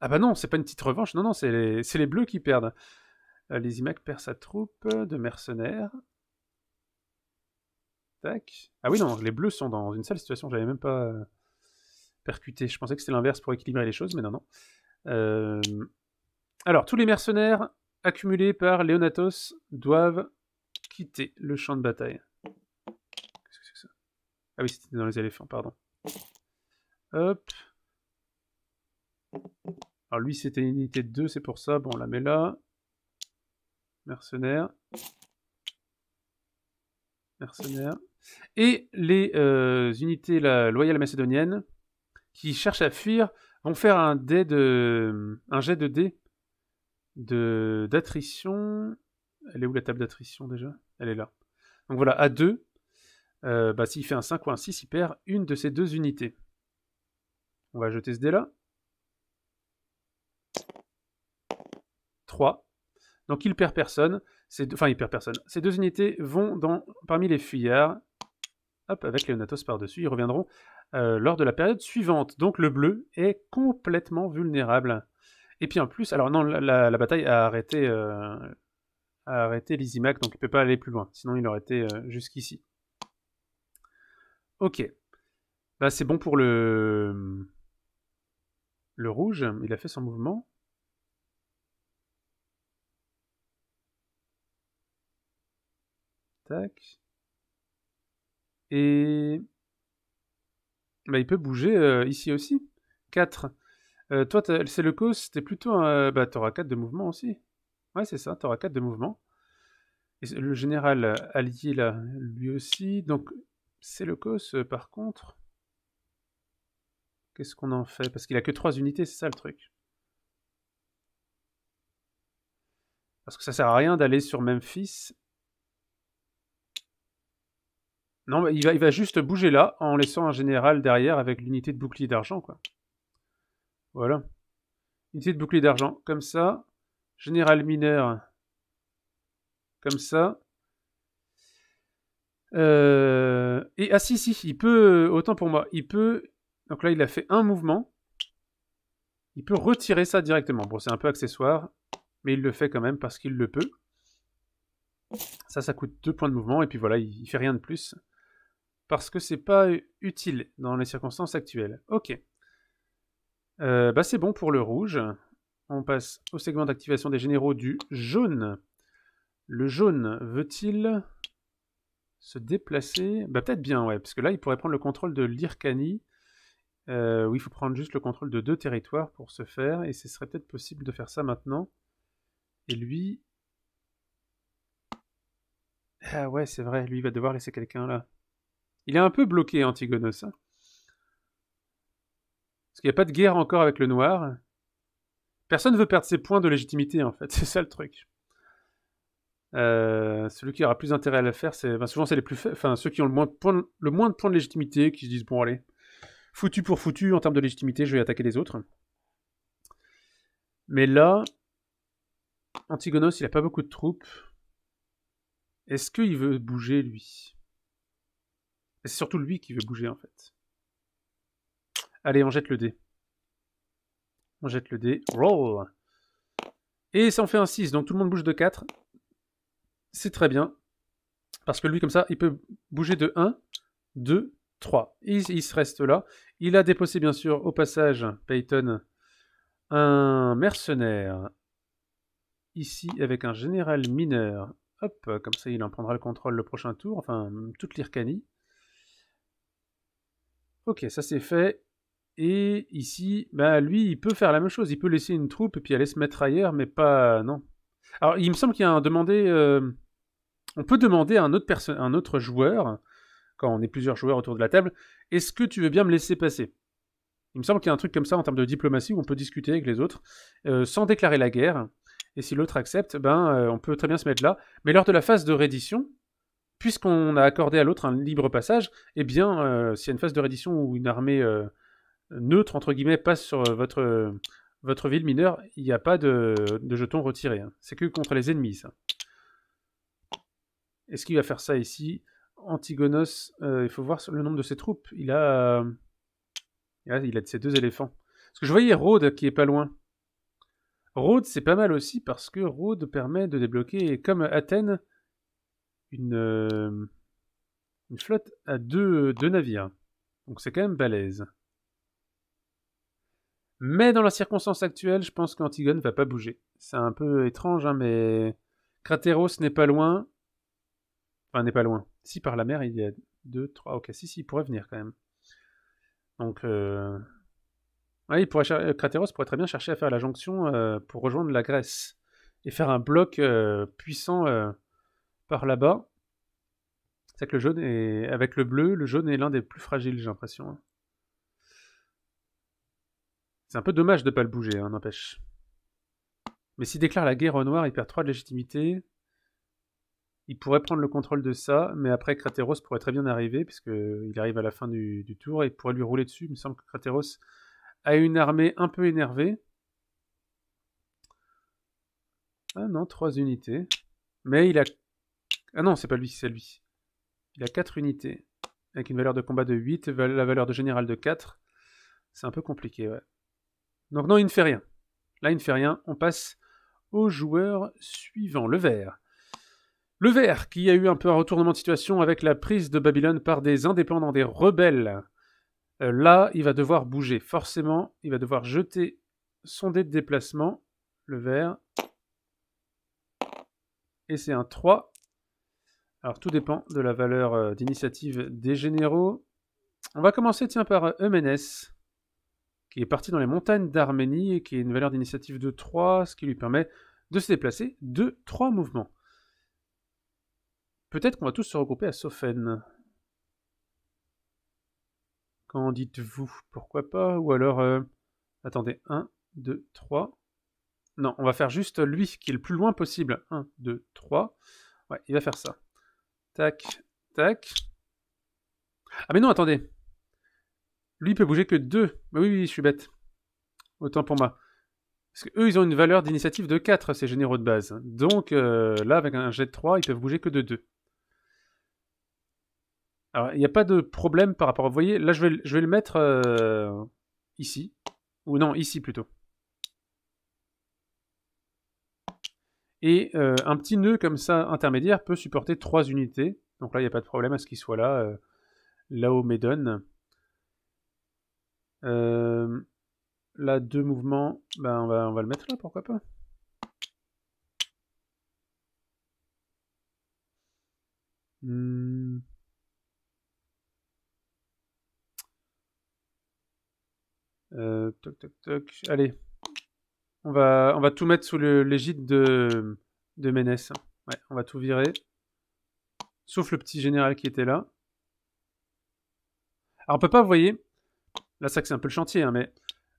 Ah bah non, c'est pas une petite revanche, non, non, c'est les... bleus qui perdent. Euh, perd sa troupe de mercenaires. Tac. Ah oui, non, les bleus sont dans une sale situation, j'avais même pas euh, percuté. Je pensais que c'était l'inverse pour équilibrer les choses, mais non, non. Euh, alors, tous les mercenaires accumulés par Leonatos doivent quitter le champ de bataille. Qu'est-ce que c'est que ça Ah oui, c'était dans les éléphants, pardon. Hop. Alors lui, c'était une unité de 2, c'est pour ça. Bon, on la met là. Mercenaires. Et les euh, unités la, loyales macédoniennes qui cherchent à fuir vont faire un, dé de, un jet de dés de, d'attrition. Elle est où la table d'attrition déjà Elle est là. Donc voilà, à 2, euh, bah, s'il fait un 5 ou un 6, il perd une de ces deux unités. On va jeter ce dé là. 3. Donc il perd personne enfin, il perd personne. Ces deux unités vont parmi les fuyards. Hop, avec les par-dessus, ils reviendront euh, lors de la période suivante. Donc le bleu est complètement vulnérable. Et puis en plus, alors non, la, bataille a arrêté, euh, l'Izimac, donc il ne peut pas aller plus loin. Sinon, il aurait été euh, jusqu'ici. Ok. Bah, c'est bon pour le... le rouge. Il a fait son mouvement. Et bah, il peut bouger euh, ici aussi. 4. Euh, toi, c'est le cause, c'était plutôt... un euh, bah, t'auras 4 de mouvement aussi. Ouais, c'est ça, t'auras 4 de mouvement. le général allié, là, lui aussi. Donc, c'est le cause, par contre... Qu'est-ce qu'on en fait Parce qu'il a que 3 unités, c'est ça le truc. Parce que ça sert à rien d'aller sur Memphis non, il va, juste bouger là, en laissant un général derrière avec l'unité de bouclier d'argent, quoi. Voilà. Unité de bouclier d'argent, comme ça. Général mineur, comme ça. Euh, et ah si, si, il peut, autant pour moi, il peut... Donc là, il a fait un mouvement. Il peut retirer ça directement. Bon, c'est un peu accessoire, mais il le fait quand même parce qu'il le peut. Ça, ça coûte deux points de mouvement, et puis voilà, il, il fait rien de plus parce que c'est pas utile dans les circonstances actuelles. Ok. Euh, bah c'est bon pour le rouge. On passe au segment d'activation des généraux du jaune. Le jaune veut-il se déplacer Bah peut-être bien, ouais, parce que là, il pourrait prendre le contrôle de l'Irkani. Euh, oui, il faut prendre juste le contrôle de deux territoires pour ce faire, et ce serait peut-être possible de faire ça maintenant. Et lui... Ah ouais, c'est vrai, lui il va devoir laisser quelqu'un là. Il est un peu bloqué, Antigonos. Hein. Parce qu'il n'y a pas de guerre encore avec le noir. Personne ne veut perdre ses points de légitimité, en fait. C'est ça le truc. Euh, celui qui aura plus intérêt à le faire, c'est souvent c'est les plus ceux qui ont le moins, de points de... légitimité, qui se disent bon allez, foutu pour foutu en termes de légitimité, je vais attaquer les autres. Mais là, Antigonos, il a pas beaucoup de troupes. Est-ce qu'il veut bouger lui c'est surtout lui qui veut bouger en fait. Allez, on jette le dé. On jette le dé. Roll Et ça en fait un 6, donc tout le monde bouge de 4. C'est très bien. Parce que lui, comme ça, il peut bouger de 1, 2, 3. Il, se reste là. Il a déposé, bien sûr, au passage, Peyton, un mercenaire. Ici, avec un général mineur. Hop, comme ça, il en prendra le contrôle le prochain tour. Enfin, toute l'Ircanie. Ok, ça c'est fait. Et ici, bah lui, il peut faire la même chose. Il peut laisser une troupe et puis aller se mettre ailleurs, mais pas... Non. Alors, il me semble qu'il y a un demandé... Euh, on peut demander à un autre, un autre joueur, quand on est plusieurs joueurs autour de la table, est-ce que tu veux bien me laisser passer Il me semble qu'il y a un truc comme ça en termes de diplomatie où on peut discuter avec les autres euh, sans déclarer la guerre. Et si l'autre accepte, ben, euh, on peut très bien se mettre là. Mais lors de la phase de reddition, puisqu'on a accordé à l'autre un libre passage, eh bien, euh, s'il y a une phase de reddition où une armée euh, neutre, entre guillemets, passe sur euh, votre, votre ville mineure, il n'y a pas de, jetons retirés. Hein. C'est que contre les ennemis, ça. Est-ce qu'il va faire ça ici Antigonos, il faut voir le nombre de ses troupes. Il a, il a, de ses deux éléphants. Parce que je voyais Rhodes qui est pas loin. Rhodes, c'est pas mal aussi parce que Rhodes permet de débloquer, comme Athènes, euh, une, flotte à deux, deux navires. Donc c'est quand même balèze. Mais dans la circonstance actuelle, je pense qu'Antigone va pas bouger. C'est un peu étrange, hein, mais Crateros n'est pas loin. Enfin, n'est pas loin. Si, par la mer, il y a deux, trois. Ok, si, si, il pourrait venir quand même. Donc, euh... il pourrait euh, Crateros pourrait très bien chercher à faire la jonction euh, pour rejoindre la Grèce et faire un bloc puissant par là-bas. C'est que le jaune est... Avec le bleu, le jaune est l'un des plus fragiles, j'ai l'impression. Hein. C'est un peu dommage de pas le bouger, hein, n'empêche. Mais s'il déclare la guerre au noir, il perd 3 de légitimité. Il pourrait prendre le contrôle de ça, mais après Krateros pourrait très bien arriver, puisqu'il arrive à la fin du, tour, et il pourrait lui rouler dessus. Il me semble que Krateros a une armée un peu énervée. Ah non, 3 unités. Mais il a ah non, c'est pas lui, c'est lui. Il a 4 unités, avec une valeur de combat de 8, la valeur de général de 4. C'est un peu compliqué, ouais. Donc non, il ne fait rien. Là, il ne fait rien. On passe au joueur suivant, le vert. Le vert, qui a eu un peu un retournement de situation avec la prise de Babylone par des indépendants, des rebelles. Euh, là, il va devoir bouger. Forcément, il va devoir jeter son dé de déplacement, le vert. Et c'est un 3. Alors tout dépend de la valeur euh, d'initiative des généraux. On va commencer tiens par Emenes, euh, qui est parti dans les montagnes d'Arménie et qui a une valeur d'initiative de 3, ce qui lui permet de se déplacer de 3 mouvements. Peut-être qu'on va tous se regrouper à Sophène. Qu'en dites-vous Pourquoi pas Ou alors, euh, attendez, 1, 2, 3. Non, on va faire juste lui, qui est le plus loin possible. 1, 2, 3. Ouais, il va faire ça. Tac, tac. Ah mais non, attendez. Lui, il peut bouger que 2. Bah oui, oui, je suis bête. Autant pour moi. Parce qu'eux, ils ont une valeur d'initiative de 4, ces généraux de base. Donc euh, là, avec un jet de 3, ils peuvent bouger que de 2. Alors, il n'y a pas de problème par rapport... Vous voyez, là, je vais, je vais le mettre euh, ici. Ou non, ici plutôt. Et euh, un petit nœud comme ça intermédiaire peut supporter 3 unités. Donc là, il n'y a pas de problème à ce qu'il soit là. Euh, là où Médon. Euh, là, deux mouvements. Ben, on, va, on va le mettre là, pourquoi pas. Hmm. toc, toc, toc. Allez, on va, on va tout mettre sous l'égide de, de Ménès. on va tout virer. Sauf le petit général qui était là. Alors on peut pas, vous voyez, là ça c'est un peu le chantier, hein, mais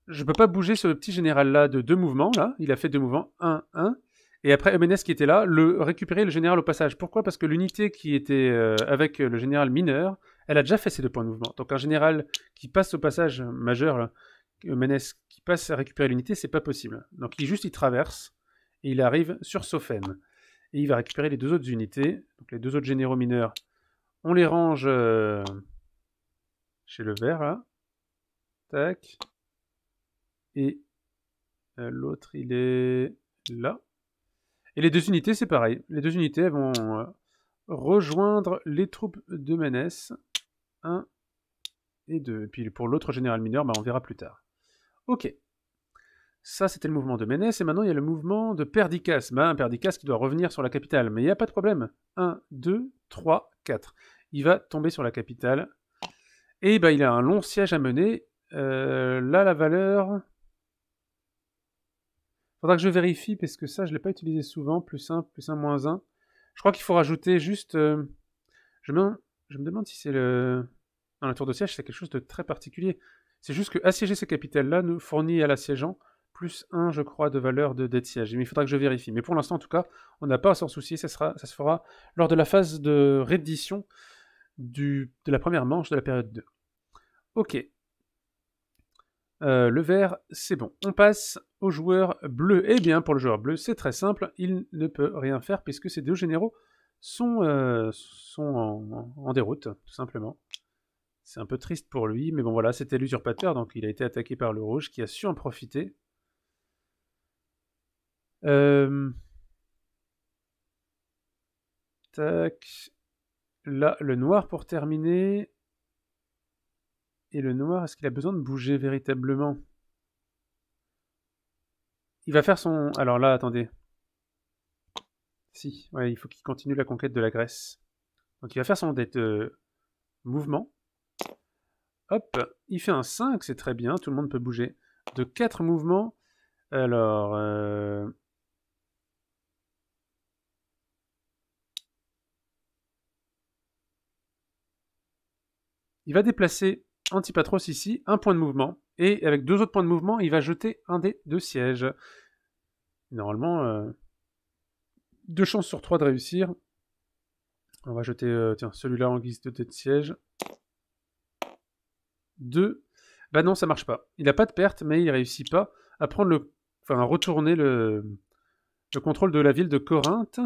je peux pas bouger sur le petit général là de deux mouvements, là. Il a fait deux mouvements, Un, un. Et après, Ménès qui était là, le, récupérer le général au passage. Pourquoi Parce que l'unité qui était euh, avec le général mineur, elle a déjà fait ses deux points de mouvement. Donc un général qui passe au passage majeur, Menes qui passe à récupérer l'unité, c'est pas possible. Donc il juste il traverse et il arrive sur Sophène. Et il va récupérer les deux autres unités. Donc les deux autres généraux mineurs, on les range euh, chez le vert là. Tac. Et euh, l'autre il est là. Et les deux unités c'est pareil. Les deux unités vont euh, rejoindre les troupes de Menes. 1 et 2. Et puis pour l'autre général mineur, bah, on verra plus tard. Ok. Ça, c'était le mouvement de Ménès, et maintenant il y a le mouvement de perdicas. Un ben, perdicasse qui doit revenir sur la capitale, mais il n'y a pas de problème. 1, 2, 3, 4. Il va tomber sur la capitale. Et eh ben, il a un long siège à mener. Euh, là, la valeur... Faudra que je vérifie, parce que ça, je ne l'ai pas utilisé souvent. Plus 1, plus 1, moins 1. Je crois qu'il faut rajouter juste... Euh, je, me... je me demande si c'est le... Dans la tour de siège, c'est quelque chose de très particulier. C'est juste que assiéger ces capitales-là nous fournit à l'assiégeant plus 1, je crois, de valeur de dette siège. Mais il faudra que je vérifie. Mais pour l'instant, en tout cas, on n'a pas à s'en soucier. Ça, ça se fera lors de la phase de reddition de la première manche de la période 2. Ok. Euh, le vert, c'est bon. On passe au joueur bleu. Eh bien, pour le joueur bleu, c'est très simple. Il ne peut rien faire puisque ses deux généraux sont, euh, sont en déroute, tout simplement. C'est un peu triste pour lui, mais bon voilà, c'était l'usurpateur, donc il a été attaqué par le rouge qui a su en profiter. Euh, tac. Là, le noir pour terminer. Et le noir, est-ce qu'il a besoin de bouger véritablement Il va faire son... Alors là, attendez. Si, il faut qu'il continue la conquête de la Grèce. Donc il va faire son dette, euh, mouvement. Hop, il fait un 5, c'est très bien, tout le monde peut bouger. De 4 mouvements. Alors... Euh, il va déplacer Antipatros ici, un point de mouvement, et avec deux autres points de mouvement, il va jeter un des deux sièges. Normalement, euh, deux chances sur trois de réussir. On va jeter euh, tiens celui-là en guise de de siège. 2. Bah non, ça marche pas. Il n'a pas de perte, mais il réussit pas à prendre le, enfin, retourner le, contrôle de la ville de Corinthe.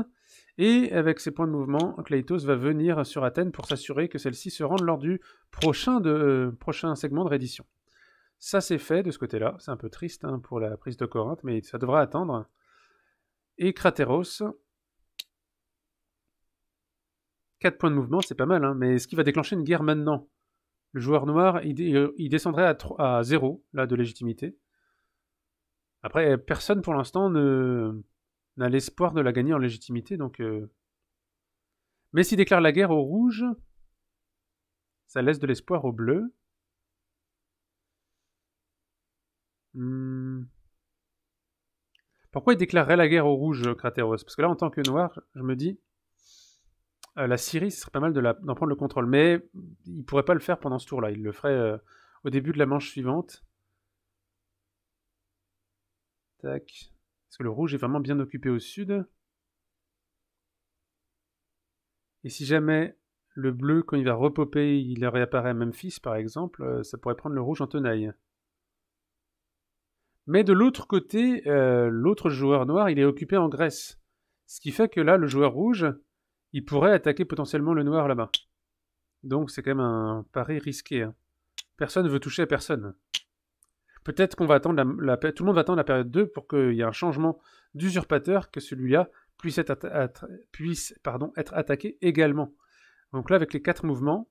Et avec ses points de mouvement, Kleitos va venir sur Athènes pour s'assurer que celle-ci se rende lors du prochain, euh, prochain segment de reddition. Ça c'est fait de ce côté-là, c'est un peu triste hein, pour la prise de Corinthe, mais ça devra attendre. Et Krateros. 4 points de mouvement, c'est pas mal, hein, mais est-ce qu'il va déclencher une guerre maintenant le joueur noir, il, euh, descendrait à, 0 là, de légitimité. Après, personne pour l'instant n'a l'espoir de la gagner en légitimité, donc. Euh, mais s'il déclare la guerre au rouge, ça laisse de l'espoir au bleu. Hmm. Pourquoi il déclarerait la guerre au rouge, Crateros Parce que là, en tant que noir, je me dis, euh, la Syrie, ce serait pas mal d'en prendre le contrôle. Mais il ne pourrait pas le faire pendant ce tour-là. Il le ferait euh, au début de la manche suivante. Tac. Parce que le rouge est vraiment bien occupé au sud. Et si jamais le bleu, quand il va repoper, il réapparaît à Memphis, par exemple, euh, ça pourrait prendre le rouge en tenaille. Mais de l'autre côté, l'autre joueur noir, il est occupé en Grèce. Ce qui fait que là, le joueur rouge, il pourrait attaquer potentiellement le noir là-bas. Donc c'est quand même un pari risqué. Hein. Personne ne veut toucher à personne. Peut-être qu'on va attendre la, tout le monde va attendre la période 2 pour qu'il y ait un changement d'usurpateur, que celui-là puisse, être, pardon, être attaqué également. Donc là, avec les quatre mouvements.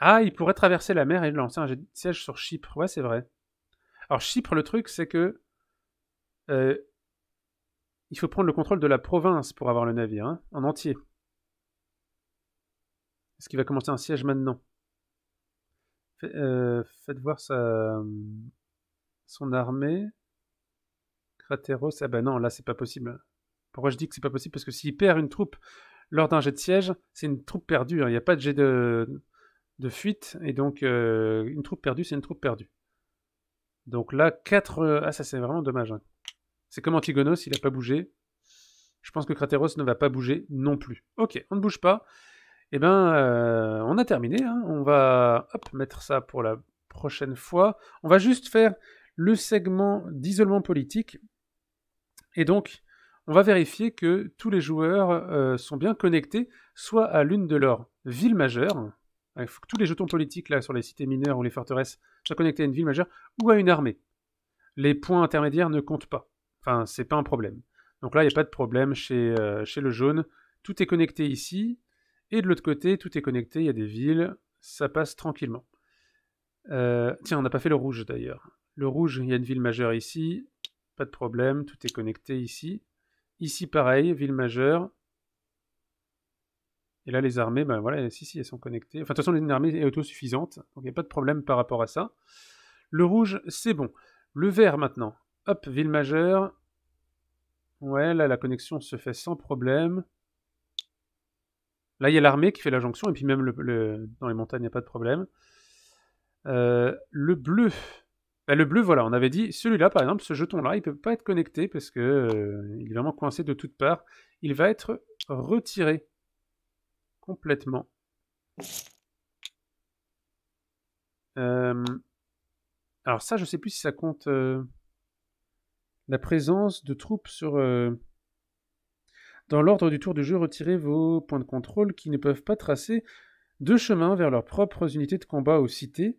Ah, il pourrait traverser la mer et lancer un siège sur Chypre. Ouais, c'est vrai. Alors Chypre, le truc, c'est que euh, il faut prendre le contrôle de la province pour avoir le navire, hein, en entier. Est-ce qu'il va commencer un siège maintenant euh, Faites voir sa, euh, son armée. Crateros, ah eh ben non, là c'est pas possible. Pourquoi je dis que c'est pas possible Parce que s'il perd une troupe lors d'un jet de siège, c'est une troupe perdue. Hein. Il n'y a pas de jet de, fuite, et donc euh, une troupe perdue, c'est une troupe perdue. Donc là, 4... Ah ça c'est vraiment dommage. Hein. C'est comme Antigonos, il n'a pas bougé. Je pense que Crateros ne va pas bouger non plus. Ok, on ne bouge pas. Eh bien, euh, on a terminé. Hein. On va mettre ça pour la prochaine fois. On va juste faire le segment d'isolement politique. Et donc, on va vérifier que tous les joueurs euh, sont bien connectés, soit à l'une de leurs villes majeures. Il faut que tous les jetons politiques là sur les cités mineures ou les forteresses soient connectés à une ville majeure ou à une armée. Les points intermédiaires ne comptent pas. Enfin, c'est pas un problème. Donc là, il n'y a pas de problème chez, euh, chez le jaune. Tout est connecté ici. Et de l'autre côté, tout est connecté. Il y a des villes. Ça passe tranquillement. Euh, tiens, on n'a pas fait le rouge d'ailleurs. Le rouge, il y a une ville majeure ici. Pas de problème. Tout est connecté ici. Ici, pareil, ville majeure. Et là, les armées, ben voilà, si, si, elles sont connectées. Enfin, de toute façon, armées est autosuffisante. Donc, il n'y a pas de problème par rapport à ça. Le rouge, c'est bon. Le vert maintenant. Hop, ville majeure. Ouais, là, la connexion se fait sans problème. Là, il y a l'armée qui fait la jonction, et puis même le, dans les montagnes, il n'y a pas de problème. Euh, le bleu. Bah, le bleu, voilà, on avait dit, celui-là, par exemple, ce jeton-là, il ne peut pas être connecté parce que euh, il est vraiment coincé de toutes parts. Il va être retiré complètement. Euh, alors ça, je sais plus si ça compte la présence de troupes sur... Euh, dans l'ordre du tour de jeu, retirez vos points de contrôle qui ne peuvent pas tracer de chemin vers leurs propres unités de combat aux cités.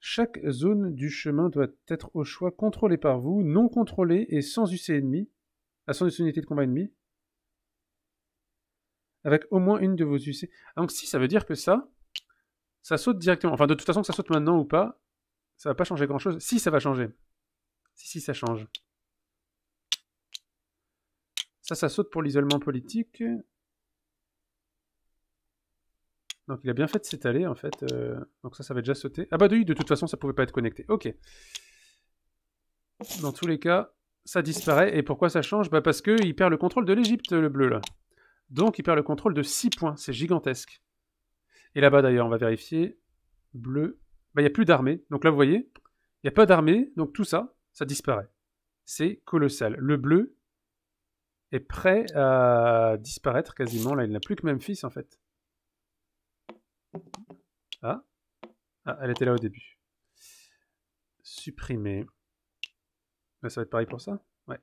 Chaque zone du chemin doit être au choix contrôlée par vous, non contrôlée et sans UC ennemi, à ah, son unité de combat ennemi, avec au moins une de vos UC. Ah, donc si, ça veut dire que ça, ça saute directement. Enfin, de toute façon, que ça saute maintenant ou pas, ça va pas changer grand-chose. Si, ça va changer. Si, si, ça change. Ça, ça saute pour l'isolement politique. Donc il a bien fait de s'étaler en fait. Euh, donc ça, ça va déjà sauter. Ah bah de toute façon, ça pouvait pas être connecté. Ok. Dans tous les cas, ça disparaît. Et pourquoi ça change Bah parce qu'il perd le contrôle de l'Égypte, le bleu là. Donc il perd le contrôle de 6 points. C'est gigantesque. Et là-bas d'ailleurs, on va vérifier. Bleu. Bah il n'y a plus d'armée. Donc là, vous voyez, il n'y a pas d'armée. Donc tout ça, disparaît. C'est colossal. Le bleu est prêt à disparaître quasiment. Là, il n'a plus que fils en fait. Ah. ah. elle était là au début. Supprimer. ça va être pareil pour ça Ouais.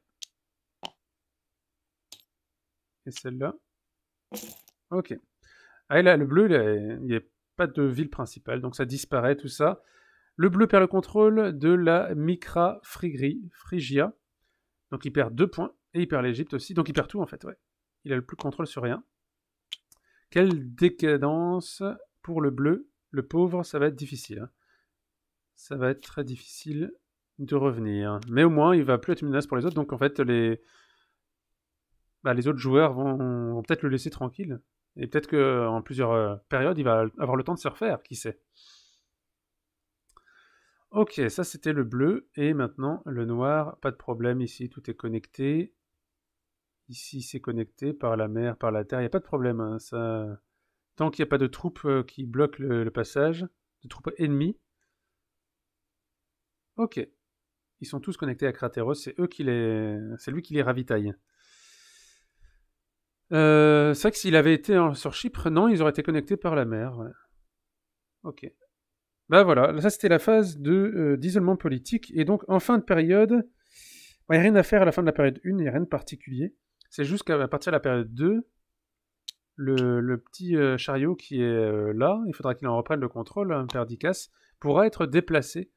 Et celle-là Ok. Ah, et là, le bleu, il n'y a pas de ville principale, donc ça disparaît, tout ça. Le bleu perd le contrôle de la Micra Frigri, Phrygia. Donc il perd deux points. Et il perd l'Egypte aussi. Donc il perd tout en fait, ouais. Il a le plus de contrôle sur rien. Quelle décadence pour le bleu. Le pauvre, ça va être difficile. Hein. Ça va être très difficile de revenir. Mais au moins, il va plus être une menace pour les autres. Donc en fait, les, bah, les autres joueurs vont, peut-être le laisser tranquille. Et peut-être qu'en plusieurs euh, périodes, il va avoir le temps de se refaire, qui sait. Ok, ça c'était le bleu. Et maintenant le noir, pas de problème ici, tout est connecté. Ici c'est connecté par la mer, par la terre, il n'y a pas de problème. Hein, Tant qu'il n'y a pas de troupes euh, qui bloquent le, passage, de troupes ennemies. Ok. Ils sont tous connectés à Crateros, c'est eux qui les. c'est lui qui les ravitaille. Euh, c'est vrai que s'il avait été sur Chypre, non, ils auraient été connectés par la mer. Ok. Bah voilà, ça c'était la phase euh, d'isolement politique. Et donc en fin de période, il n'y a rien à faire à la fin de la période 1, il n'y a rien de particulier. C'est juste qu'à partir de la période 2, le, petit euh, chariot qui est euh, là, il faudra qu'il en reprenne le contrôle, un hein, Perdiccas, pourra être déplacé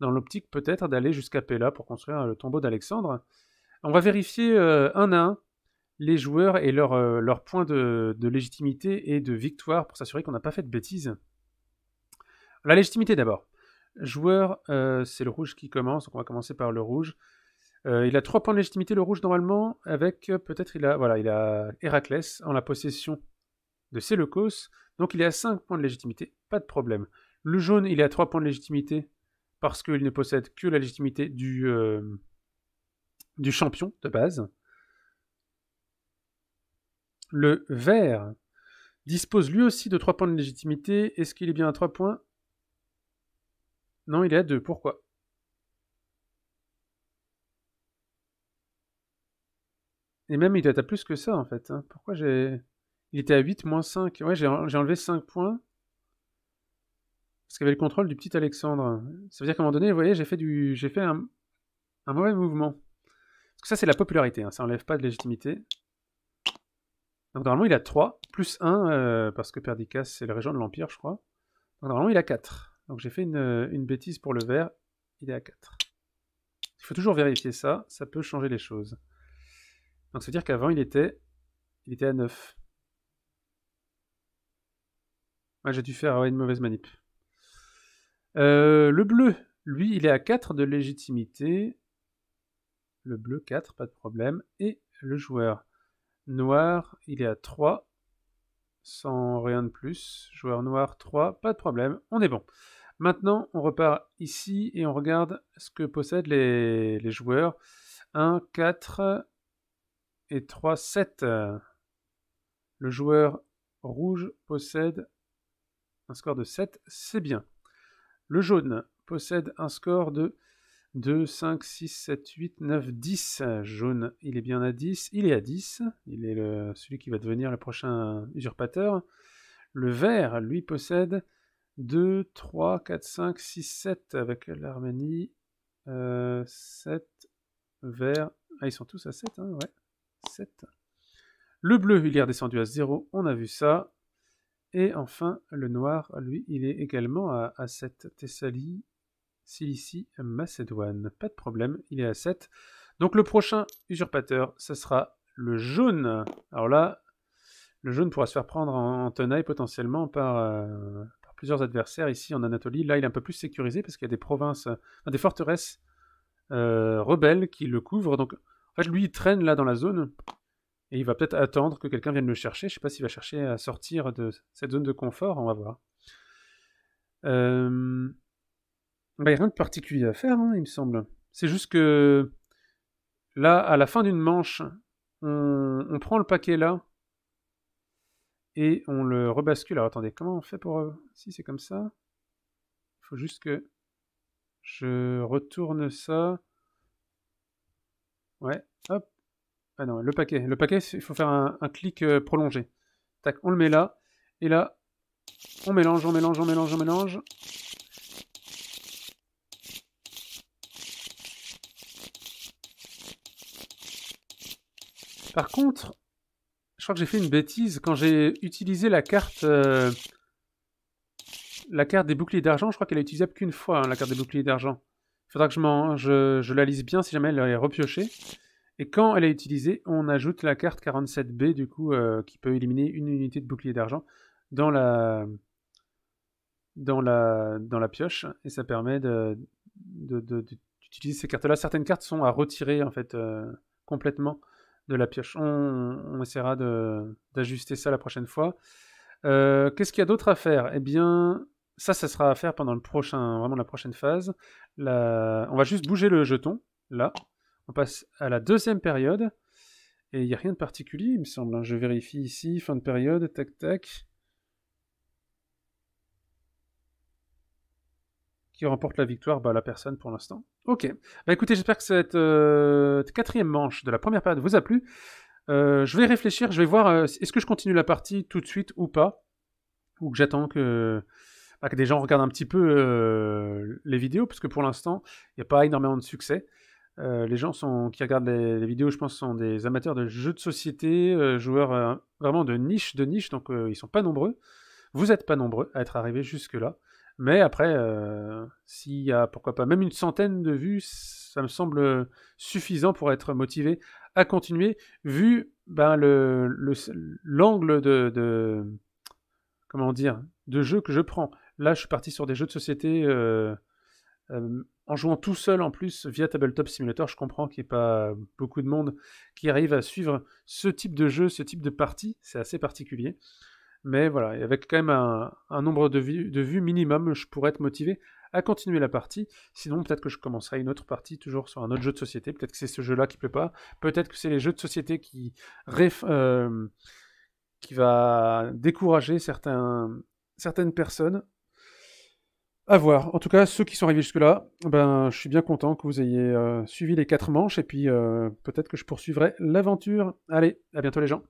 dans l'optique peut-être d'aller jusqu'à Pella pour construire le tombeau d'Alexandre. On va vérifier un à un les joueurs et leurs leur point de légitimité et de victoire pour s'assurer qu'on n'a pas fait de bêtises. La légitimité d'abord. Joueur, euh, c'est le rouge qui commence, donc on va commencer par le rouge. Euh, il a 3 points de légitimité, le rouge, normalement, avec euh, peut-être il a voilà, il a Héraclès en la possession de Séleucos. Donc il est à 5 points de légitimité, pas de problème. Le jaune, il est à 3 points de légitimité parce qu'il ne possède que la légitimité du, du champion de base. Le vert dispose lui aussi de 3 points de légitimité. Est-ce qu'il est bien à 3 points non, il est à 2. Pourquoi Et même, il être à plus que ça, en fait. Hein. Pourquoi j'ai... Il était à 8, moins 5. Ouais, j'ai enlevé 5 points. Parce qu'il y avait le contrôle du petit Alexandre. Ça veut dire qu'à un moment donné, vous voyez, j'ai fait, du... j'ai fait un... mauvais mouvement. Parce que ça, c'est la popularité. Hein. Ça enlève pas de légitimité. Donc normalement, il a 3, plus 1, euh, parce que Perdiccas, c'est le régent de l'Empire, je crois. Donc normalement, il a 4. Donc j'ai fait une, euh, bêtise pour le vert, il est à 4. Il faut toujours vérifier ça, ça peut changer les choses. Donc ça veut dire qu'avant il était, il était à 9. Ouais, j'ai dû faire une mauvaise manip. Euh, le bleu, lui, il est à 4 de légitimité. Le bleu 4, pas de problème. Et le joueur noir, il est à 3 sans rien de plus. Joueur noir 3, pas de problème, on est bon. Maintenant, on repart ici et on regarde ce que possèdent les, joueurs. 1, 4 et 3, 7. Le joueur rouge possède un score de 7, c'est bien. Le jaune possède un score de 2, 5, 6, 7, 8, 9, 10. Jaune, il est bien à 10. Il est à 10. Il est celui qui va devenir le prochain usurpateur. Le vert, lui, possède 2, 3, 4, 5, 6, 7 avec l'Arménie. 7 euh, vert. Ah, ils sont tous à 7, hein, ouais. 7. Le bleu, il est redescendu à 0, on a vu ça. Et enfin, le noir, lui, il est également à, 7. Thessalie, Cilicie, Macédoine. Pas de problème, il est à 7. Donc le prochain usurpateur, ce sera le jaune. Alors là, le jaune pourra se faire prendre en, tenaille potentiellement par, euh, plusieurs adversaires ici en Anatolie. Là, il est un peu plus sécurisé parce qu'il y a des provinces, des forteresses euh, rebelles qui le couvrent. Donc, en fait, lui, il traîne là dans la zone et il va peut-être attendre que quelqu'un vienne le chercher. Je ne sais pas s'il va chercher à sortir de cette zone de confort, on va voir. Euh, bah, il n'y a rien de particulier à faire, hein, il me semble. C'est juste que là, à la fin d'une manche, on, on prend le paquet là, et on le rebascule. Alors attendez, comment on fait pour... Euh, si c'est comme ça, il faut juste que je retourne ça. Ouais, hop. Ah non, le paquet. Le paquet, il faut faire un, un clic euh, prolongé. Tac, on le met là. Et là, on mélange, on mélange, on mélange, on mélange. Par contre, je crois que j'ai fait une bêtise. Quand j'ai utilisé la carte... Euh, la carte des boucliers d'argent, je crois qu'elle est utilisable qu'une fois, hein, la carte des boucliers d'argent. Il faudra que je, je, je, la lise bien si jamais elle est repiochée. Et quand elle est utilisée, on ajoute la carte 47B, du coup, euh, qui peut éliminer une unité de bouclier d'argent dans la, dans, la, dans la pioche. Et ça permet de, ces cartes-là. Certaines cartes sont à retirer en fait euh, complètement de la pioche. On, essaiera d'ajuster ça la prochaine fois. Euh, qu'est-ce qu'il y a d'autre à faire Eh bien, ça, ça sera à faire pendant le prochain, vraiment la prochaine phase. On va juste bouger le jeton, là. On passe à la deuxième période. Et il n'y a rien de particulier, il me semble. Hein. Je vérifie ici, fin de période, tac, tac. qui remporte la victoire, bah, la personne pour l'instant. Ok. Bah écoutez, j'espère que cette euh, quatrième manche de la première période vous a plu. Euh, je vais réfléchir, je vais voir euh, est-ce que je continue la partie tout de suite ou pas, ou que j'attends que, bah, des gens regardent un petit peu les vidéos, parce que pour l'instant, il n'y a pas énormément de succès. les gens sont, qui regardent les, vidéos, je pense, sont des amateurs de jeux de société, joueurs vraiment de niche, de niche, donc ils ne sont pas nombreux. Vous n'êtes pas nombreux à être arrivés jusque-là. Mais après, euh, s'il y a, pourquoi pas, même une centaine de vues, ça me semble suffisant pour être motivé à continuer, vu ben, l'angle de, comment dire, de jeu que je prends. Là, je suis parti sur des jeux de société euh, euh, en jouant tout seul en plus via Tabletop Simulator. Je comprends qu'il n'y ait pas beaucoup de monde qui arrive à suivre ce type de jeu, ce type de partie. C'est assez particulier. Mais voilà, avec quand même un, nombre de vues, de minimum, je pourrais être motivé à continuer la partie. Sinon, peut-être que je commencerai une autre partie, toujours sur un autre jeu de société. Peut-être que c'est ce jeu-là qui ne plaît pas. Peut-être que c'est les jeux de société qui, euh, va décourager certaines personnes. À voir. En tout cas, ceux qui sont arrivés jusque-là, ben, je suis bien content que vous ayez euh, suivi les quatre manches et puis euh, peut-être que je poursuivrai l'aventure. Allez, à bientôt les gens.